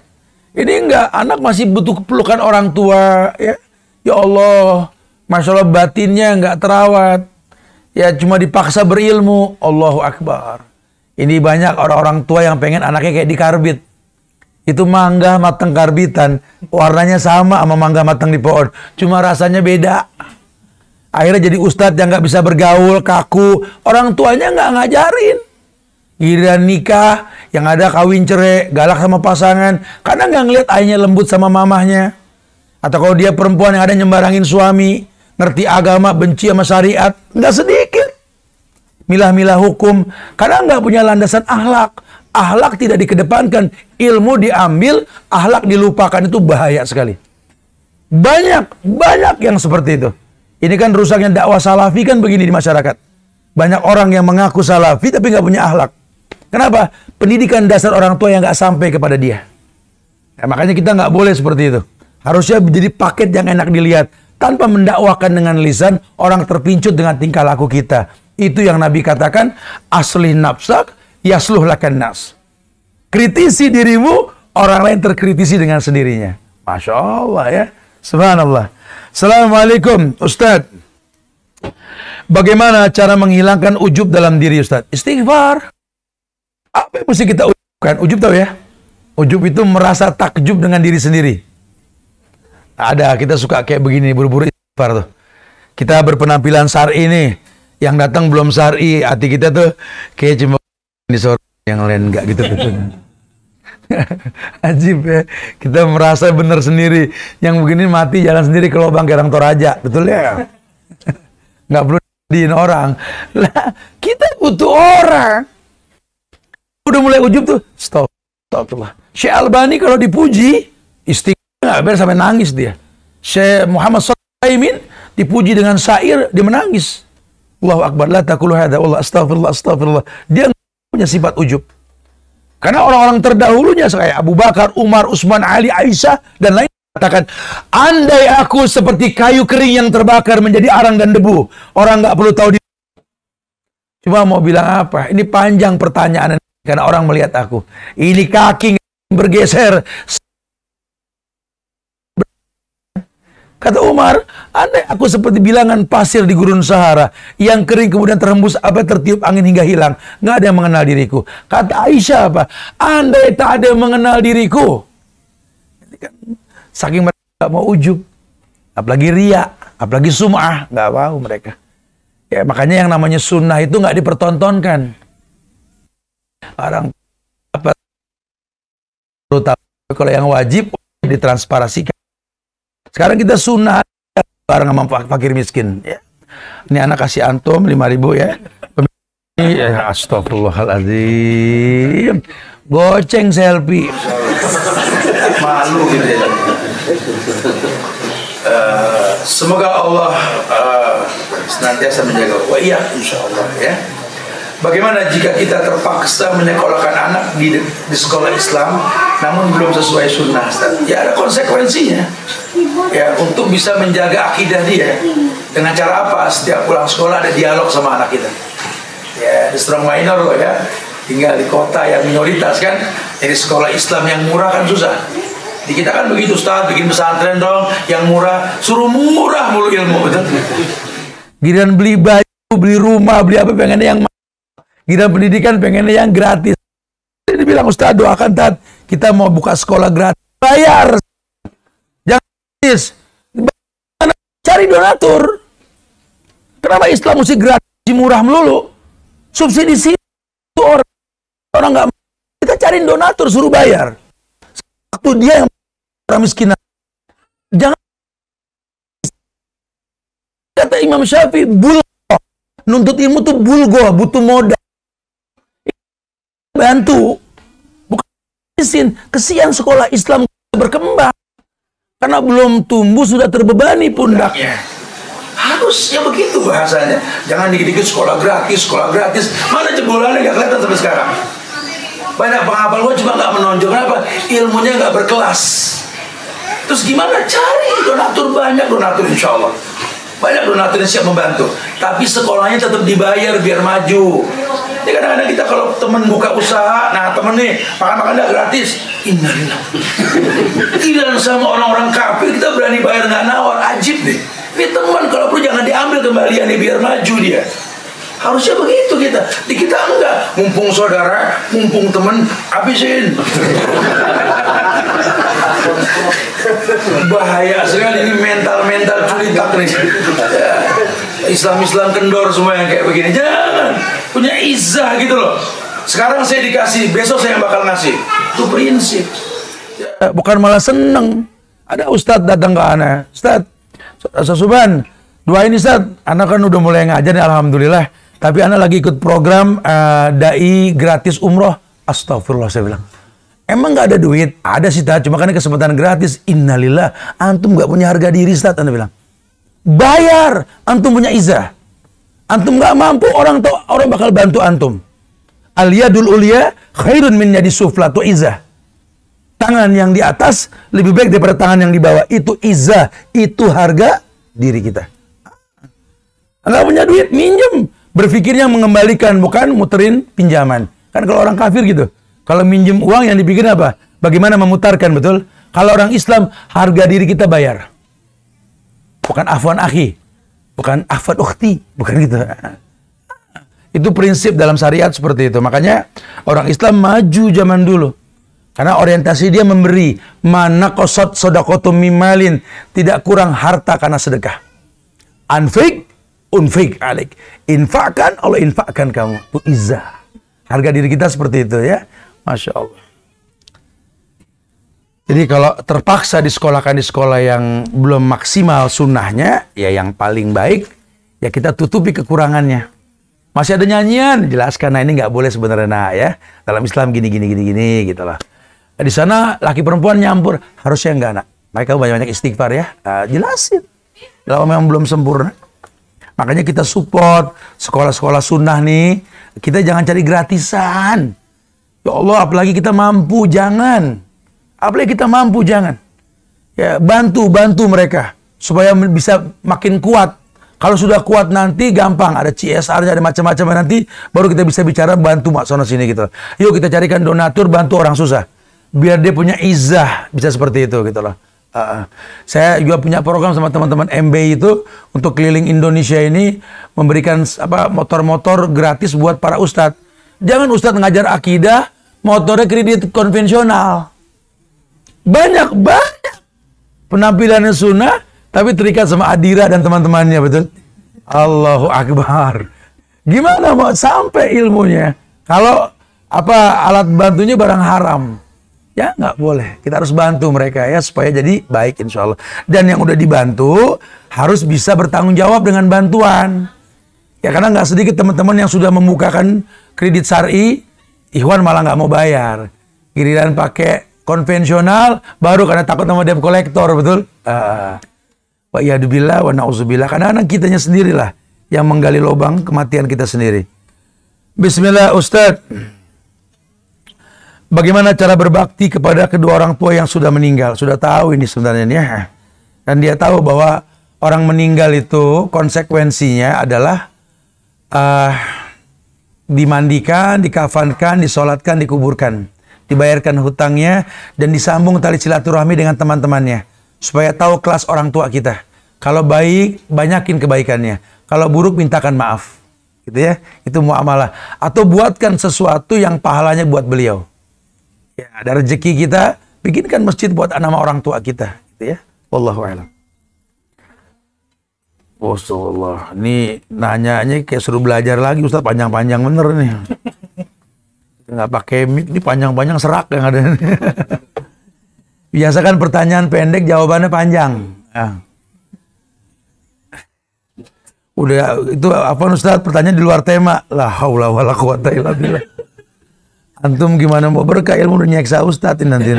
Ini enggak, anak masih butuh pelukan orang tua. Ya, ya Allah, Masya Allah batinnya enggak terawat. Ya cuma dipaksa berilmu. Allahu Akbar. Ini banyak orang-orang tua yang pengen anaknya kayak di karbit Itu mangga matang karbitan. Warnanya sama sama mangga matang di pohon. Cuma rasanya beda. Akhirnya jadi ustadz yang gak bisa bergaul, kaku. Orang tuanya gak ngajarin. Giliran nikah, yang ada kawin cerai, galak sama pasangan. Karena gak ngeliat ayahnya lembut sama mamahnya. Atau kalau dia perempuan yang ada nyembarangin suami. Ngerti agama, benci sama syariat. Gak sedikit. Milah-milah hukum. Karena gak punya landasan ahlak. Ahlak tidak dikedepankan. Ilmu diambil, ahlak dilupakan. Itu bahaya sekali. Banyak, banyak yang seperti itu. Ini kan rusaknya dakwah salafi kan begini di masyarakat. Banyak orang yang mengaku salafi tapi nggak punya ahlak. Kenapa? Pendidikan dasar orang tua yang nggak sampai kepada dia. Ya, makanya kita nggak boleh seperti itu. Harusnya jadi paket yang enak dilihat. Tanpa mendakwakan dengan lisan, orang terpincut dengan tingkah laku kita. Itu yang Nabi katakan, asli nafsak, yasluh lakan nas. Kritisi dirimu, orang lain terkritisi dengan sendirinya. Masya Allah ya. Subhanallah. Assalamualaikum Ustaz. Bagaimana cara menghilangkan ujub dalam diri Ustaz? Istighfar. Apa yang mesti kita ujubkan? Ujub tahu ya? Ujub itu merasa takjub dengan diri sendiri. Ada, kita suka kayak begini, buru-buru istighfar tuh. Kita berpenampilan sari ini. Yang datang belum sari, hati kita tuh kayak cuma ini sore yang lain enggak gitu. gitu. Ajib ya. Kita merasa benar sendiri. Yang begini mati jalan sendiri ke lubang kerang toraja. Betul ya? Nggak perlu diin orang. Lah, kita butuh orang. Udah mulai ujub tuh. Stop. stop Syekh Albani kalau dipuji, istighfar biar sampai nangis dia. Syekh Muhammad Sulaimin dipuji dengan syair, dia menangis. Allahu Akbar, la takulu hadha, Allah, astagfirullah, astagfirullah. Dia punya sifat ujub. Karena orang-orang terdahulunya saya Abu Bakar, Umar, Utsman, Ali, Aisyah dan lain katakan, andai aku seperti kayu kering yang terbakar menjadi arang dan debu, orang nggak perlu tahu di Cuma mau bilang apa? Ini panjang pertanyaan karena orang melihat aku. Ini kaki bergeser Kata Umar, andai aku seperti bilangan pasir di gurun Sahara yang kering kemudian terhembus apa tertiup angin hingga hilang. Nggak ada yang mengenal diriku. Kata Aisyah apa? anda tak ada yang mengenal diriku. Saking mereka nggak mau ujub. Apalagi ria, apalagi sum'ah. Nggak mau mereka. Ya, makanya yang namanya sunnah itu nggak dipertontonkan. Orang apa terutama kalau yang wajib ditransparasikan sekarang kita sunnah bareng sama fakir miskin. Ya. Ini anak kasih antum 5000 ya. Ya, astagfirullahaladzim. Goceng selfie. Malu gitu ya. Uh, semoga Allah uh, senantiasa menjaga. Wah iya, insya Allah ya. Bagaimana jika kita terpaksa menyekolahkan anak di, di sekolah Islam namun belum sesuai sunnah Ya ada konsekuensinya ya untuk bisa menjaga akidah dia dengan cara apa setiap pulang sekolah ada dialog sama anak kita ya di strong minor loh ya tinggal di kota yang minoritas kan jadi sekolah Islam yang murah kan susah di kita kan begitu Ustaz bikin pesantren dong yang murah suruh murah mulu ilmu betul giliran beli baju beli rumah beli apa pengennya yang kita pendidikan pengennya yang gratis. Dia bilang, Ustaz doakan Tat, kita mau buka sekolah gratis. Bayar. Jangan gratis. Cari donatur. Kenapa Islam mesti gratis, murah melulu? Subsidi sih orang. Orang nggak kita cari donatur suruh bayar. Waktu dia yang orang miskin. Jangan kata Imam Syafi'i, bulgo. Nuntut ilmu tuh bulgo, butuh modal bantu bukan izin kesian sekolah Islam berkembang karena belum tumbuh sudah terbebani pundaknya harusnya begitu bahasanya jangan dikit-dikit sekolah gratis sekolah gratis mana jebolannya nggak kelihatan sampai sekarang banyak penghafal gue cuma nggak menonjol kenapa ilmunya nggak berkelas terus gimana cari donatur banyak donatur insya Allah banyak donatur yang siap membantu. Tapi sekolahnya tetap dibayar biar maju. Ya kadang-kadang kita kalau temen buka usaha, nah temen nih makan-makan gak gratis. Innalillah. Gila sama orang-orang kafir kita berani bayar nggak nawar, ajib nih. Ini teman kalau perlu jangan diambil kembali ya nih biar maju dia. Harusnya begitu kita. Di kita enggak. Mumpung saudara, mumpung teman, habisin. Bahaya sekali ini mental-mental culitak nih. Ya. Islam-Islam kendor semua yang kayak begini. Jangan punya izah gitu loh. Sekarang saya dikasih, besok saya yang bakal ngasih. Itu prinsip. Ya. Bukan malah seneng. Ada ustadz datang ke anak. Ustadz, Suban, dua ini Ustad. Anak kan udah mulai ngajar nih, Alhamdulillah. Tapi anak lagi ikut program uh, dai gratis umroh. Astagfirullah saya bilang. Emang nggak ada duit? Ada sih tat cuma karena kesempatan gratis. Innalillah, antum nggak punya harga diri Ustaz, anda bilang. Bayar, antum punya izah. Antum nggak mampu, orang tuh orang bakal bantu antum. Aliyadul ulia khairun min yadi sufla izah. Tangan yang di atas lebih baik daripada tangan yang di bawah. Itu izah, itu harga diri kita. Nggak punya duit, minjem berpikirnya mengembalikan bukan muterin pinjaman. Kan kalau orang kafir gitu. Kalau minjem uang yang dipikir apa? Bagaimana memutarkan betul? Kalau orang Islam harga diri kita bayar. Bukan afwan akhi, bukan afwan ukhti, bukan gitu. Itu prinsip dalam syariat seperti itu. Makanya orang Islam maju zaman dulu. Karena orientasi dia memberi. Mana kosot sodakotum mimalin. Tidak kurang harta karena sedekah. Anfik unfik alik. Infakkan, Allah infakkan kamu. Itu Iza Harga diri kita seperti itu ya. Masya Allah. Jadi kalau terpaksa disekolahkan di sekolah yang belum maksimal sunnahnya, ya yang paling baik, ya kita tutupi kekurangannya. Masih ada nyanyian, jelaskan. Nah ini nggak boleh sebenarnya nah, ya. Dalam Islam gini, gini, gini, gini gitu lah. Nah, di sana laki perempuan nyampur. Harusnya nggak nak. Mereka banyak-banyak istighfar ya. Nah, jelasin. Kalau memang belum sempurna. Makanya kita support sekolah-sekolah sunnah nih. Kita jangan cari gratisan. Ya Allah, apalagi kita mampu, jangan. Apalagi kita mampu, jangan. Ya, bantu, bantu mereka. Supaya bisa makin kuat. Kalau sudah kuat nanti gampang ada CSR ada macam-macam nanti baru kita bisa bicara bantu mak sini gitu. Yuk kita carikan donatur bantu orang susah biar dia punya izah bisa seperti itu gitu loh. Uh, saya juga punya program sama teman-teman MB itu untuk keliling Indonesia ini memberikan apa motor-motor gratis buat para ustadz. Jangan ustadz ngajar akidah, motornya kredit konvensional. Banyak banyak penampilannya sunnah tapi terikat sama Adira dan teman-temannya betul. Allahu Akbar. Gimana mau sampai ilmunya? Kalau apa alat bantunya barang haram. Ya nggak boleh. Kita harus bantu mereka ya supaya jadi baik insya Allah. Dan yang udah dibantu harus bisa bertanggung jawab dengan bantuan. Ya karena nggak sedikit teman-teman yang sudah membukakan kredit syari, Ikhwan malah nggak mau bayar. Giliran pakai konvensional, baru karena takut sama debt collector, betul? Uh, wa iyadubillah wa na'udzubillah. Karena anak kitanya sendirilah yang menggali lubang kematian kita sendiri. Bismillah Ustadz. Bagaimana cara berbakti kepada kedua orang tua yang sudah meninggal? Sudah tahu ini sebenarnya ya. Dan dia tahu bahwa orang meninggal itu konsekuensinya adalah uh, dimandikan, dikafankan, disolatkan, dikuburkan. Dibayarkan hutangnya dan disambung tali silaturahmi dengan teman-temannya. Supaya tahu kelas orang tua kita. Kalau baik, banyakin kebaikannya. Kalau buruk, mintakan maaf. Gitu ya, itu muamalah. Atau buatkan sesuatu yang pahalanya buat beliau Ya, ada rezeki kita, bikinkan masjid buat nama orang tua kita, gitu ya. Wallahu a'lam. Oh, Allah. Ini nanyanya kayak suruh belajar lagi, Ustaz panjang-panjang bener nih. Nggak pakai mic, ini panjang-panjang serak yang ada. Biasa kan pertanyaan pendek, jawabannya panjang. ya. Udah itu apa Ustaz pertanyaan di luar tema. lah. haula wala quwata illa billah. Antum gimana mau berkah ilmu nyeksa ustadz nanti.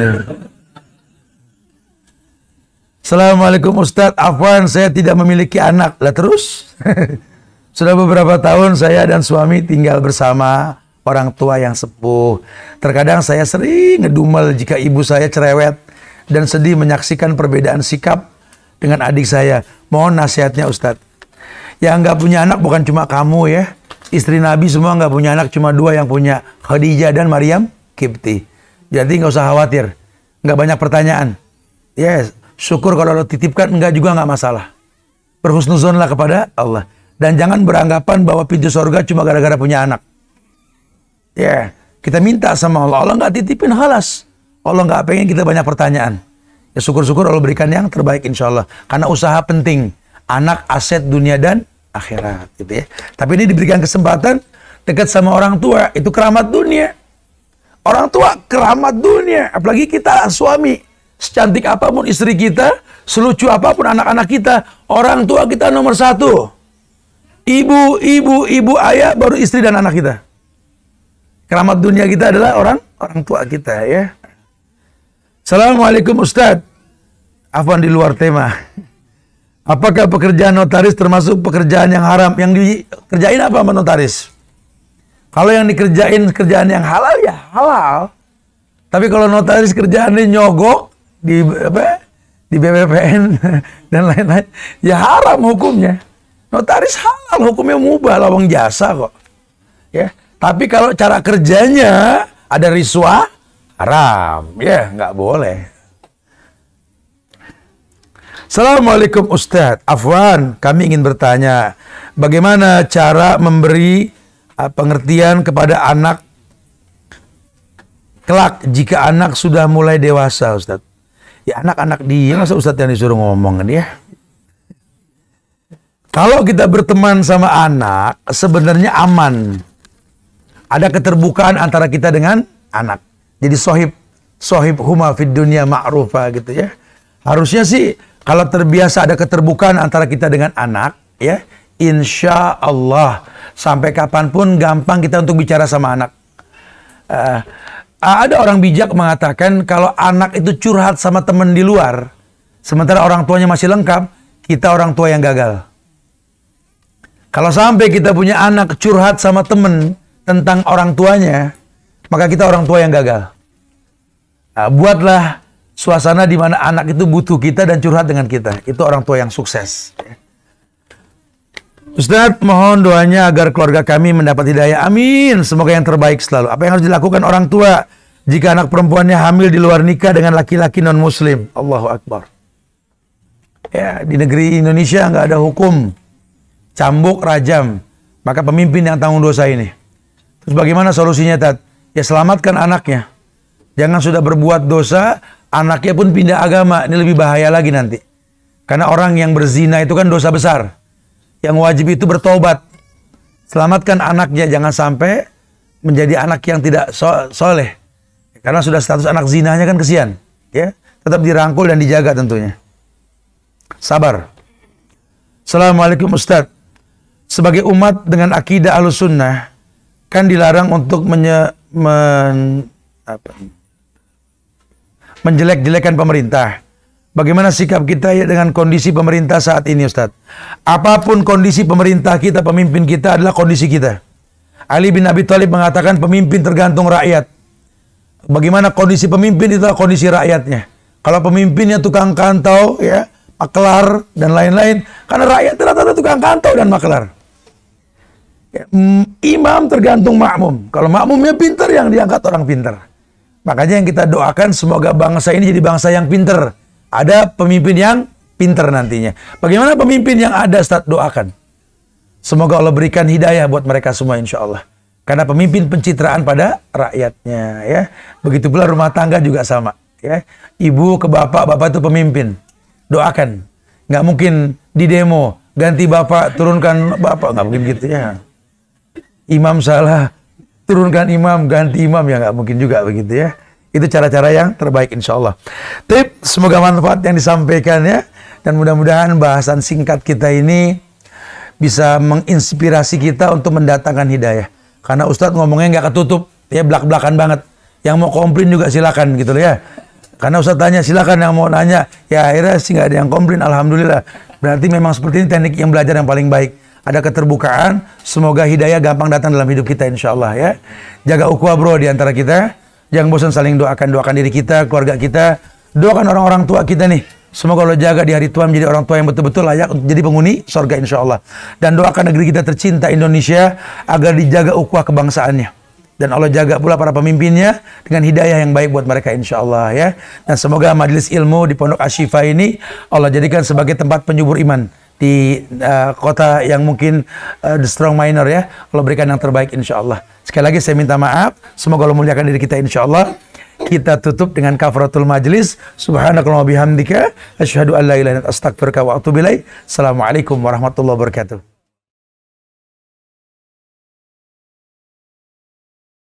Assalamualaikum Ustad, Afwan saya tidak memiliki anak. Lah terus? Sudah beberapa tahun saya dan suami tinggal bersama orang tua yang sepuh. Terkadang saya sering ngedumel jika ibu saya cerewet dan sedih menyaksikan perbedaan sikap dengan adik saya. Mohon nasihatnya Ustad. Yang nggak punya anak bukan cuma kamu ya istri Nabi semua nggak punya anak, cuma dua yang punya Khadijah dan Maryam Kipti. Jadi nggak usah khawatir, nggak banyak pertanyaan. Yes, syukur kalau lo titipkan enggak juga nggak masalah. Berhusnuzonlah kepada Allah dan jangan beranggapan bahwa pintu surga cuma gara-gara punya anak. Ya, yeah. kita minta sama Allah, Allah nggak titipin halas. Allah nggak pengen kita banyak pertanyaan. Ya syukur-syukur Allah berikan yang terbaik insya Allah. Karena usaha penting. Anak, aset, dunia, dan akhirat gitu ya. Tapi ini diberikan kesempatan dekat sama orang tua itu keramat dunia. Orang tua keramat dunia, apalagi kita suami secantik apapun istri kita, selucu apapun anak-anak kita, orang tua kita nomor satu. Ibu, ibu, ibu, ayah, baru istri dan anak kita. Keramat dunia kita adalah orang orang tua kita ya. Assalamualaikum Ustadz. Afwan di luar tema. Apakah pekerjaan notaris termasuk pekerjaan yang haram? Yang dikerjain apa sama notaris? Kalau yang dikerjain kerjaan yang halal ya halal. Tapi kalau notaris kerjaannya nyogok di apa? Di BPPN dan lain-lain, ya haram hukumnya. Notaris halal hukumnya mubah lawang jasa kok. Ya, tapi kalau cara kerjanya ada riswa haram. Ya, nggak boleh. Assalamualaikum Ustadz. Afwan, kami ingin bertanya, bagaimana cara memberi uh, pengertian kepada anak kelak jika anak sudah mulai dewasa, Ustadz? Ya anak-anak dia masa Ustadz yang disuruh ngomong kan ya? Kalau kita berteman sama anak, sebenarnya aman. Ada keterbukaan antara kita dengan anak. Jadi sohib, sohib huma fid dunia ma'rufa gitu ya. Harusnya sih kalau terbiasa ada keterbukaan antara kita dengan anak, ya, insya Allah sampai kapanpun gampang kita untuk bicara sama anak. Uh, ada orang bijak mengatakan kalau anak itu curhat sama teman di luar, sementara orang tuanya masih lengkap, kita orang tua yang gagal. Kalau sampai kita punya anak curhat sama teman tentang orang tuanya, maka kita orang tua yang gagal. Uh, buatlah suasana di mana anak itu butuh kita dan curhat dengan kita. Itu orang tua yang sukses. Ustadz, mohon doanya agar keluarga kami mendapat hidayah. Amin. Semoga yang terbaik selalu. Apa yang harus dilakukan orang tua jika anak perempuannya hamil di luar nikah dengan laki-laki non-muslim? Allahu Akbar. Ya, di negeri Indonesia nggak ada hukum cambuk rajam. Maka pemimpin yang tanggung dosa ini. Terus bagaimana solusinya, Tat? Ya selamatkan anaknya. Jangan sudah berbuat dosa, anaknya pun pindah agama, ini lebih bahaya lagi nanti. Karena orang yang berzina itu kan dosa besar. Yang wajib itu bertobat. Selamatkan anaknya, jangan sampai menjadi anak yang tidak so soleh. Karena sudah status anak zinanya kan kesian. Ya, tetap dirangkul dan dijaga tentunya. Sabar. Assalamualaikum Ustaz. Sebagai umat dengan akidah alusunnah, kan dilarang untuk menye, men, apa, menjelek-jelekan pemerintah. Bagaimana sikap kita ya dengan kondisi pemerintah saat ini Ustadz? Apapun kondisi pemerintah kita, pemimpin kita adalah kondisi kita. Ali bin Abi Thalib mengatakan pemimpin tergantung rakyat. Bagaimana kondisi pemimpin itu adalah kondisi rakyatnya. Kalau pemimpinnya tukang kantau, ya, maklar dan lain-lain, karena rakyat rata-rata tukang kantau dan maklar. Ya, mm, imam tergantung makmum. Kalau makmumnya pintar, yang diangkat orang pintar. Makanya yang kita doakan semoga bangsa ini jadi bangsa yang pinter. Ada pemimpin yang pinter nantinya. Bagaimana pemimpin yang ada saat doakan? Semoga Allah berikan hidayah buat mereka semua insya Allah. Karena pemimpin pencitraan pada rakyatnya ya. Begitu pula rumah tangga juga sama ya. Ibu ke bapak, bapak itu pemimpin. Doakan. Nggak mungkin di demo ganti bapak turunkan bapak nggak mungkin gitu ya. Imam salah, turunkan imam, ganti imam ya nggak mungkin juga begitu ya. Itu cara-cara yang terbaik insya Allah. Tip, semoga manfaat yang disampaikan ya. Dan mudah-mudahan bahasan singkat kita ini bisa menginspirasi kita untuk mendatangkan hidayah. Karena Ustadz ngomongnya nggak ketutup, ya belak-belakan banget. Yang mau komplain juga silakan gitu loh ya. Karena Ustadz tanya, silakan yang mau nanya. Ya akhirnya sih nggak ada yang komplain, Alhamdulillah. Berarti memang seperti ini teknik yang belajar yang paling baik ada keterbukaan. Semoga hidayah gampang datang dalam hidup kita insya Allah ya. Jaga ukhuwah bro di antara kita. Jangan bosan saling doakan. Doakan diri kita, keluarga kita. Doakan orang-orang tua kita nih. Semoga Allah jaga di hari tua menjadi orang tua yang betul-betul layak untuk jadi penghuni surga insya Allah. Dan doakan negeri kita tercinta Indonesia agar dijaga ukhuwah kebangsaannya dan Allah jaga pula para pemimpinnya dengan hidayah yang baik buat mereka insya Allah ya. Dan semoga majelis ilmu di Pondok Ashifa ini Allah jadikan sebagai tempat penyubur iman di uh, kota yang mungkin uh, the strong minor ya. Allah berikan yang terbaik insya Allah. Sekali lagi saya minta maaf. Semoga Allah muliakan diri kita insya Allah. Kita tutup dengan kafaratul majlis. Subhanakallah bihamdika. Asyhadu an la ilaha astaghfiruka wa atubu Assalamualaikum warahmatullahi wabarakatuh.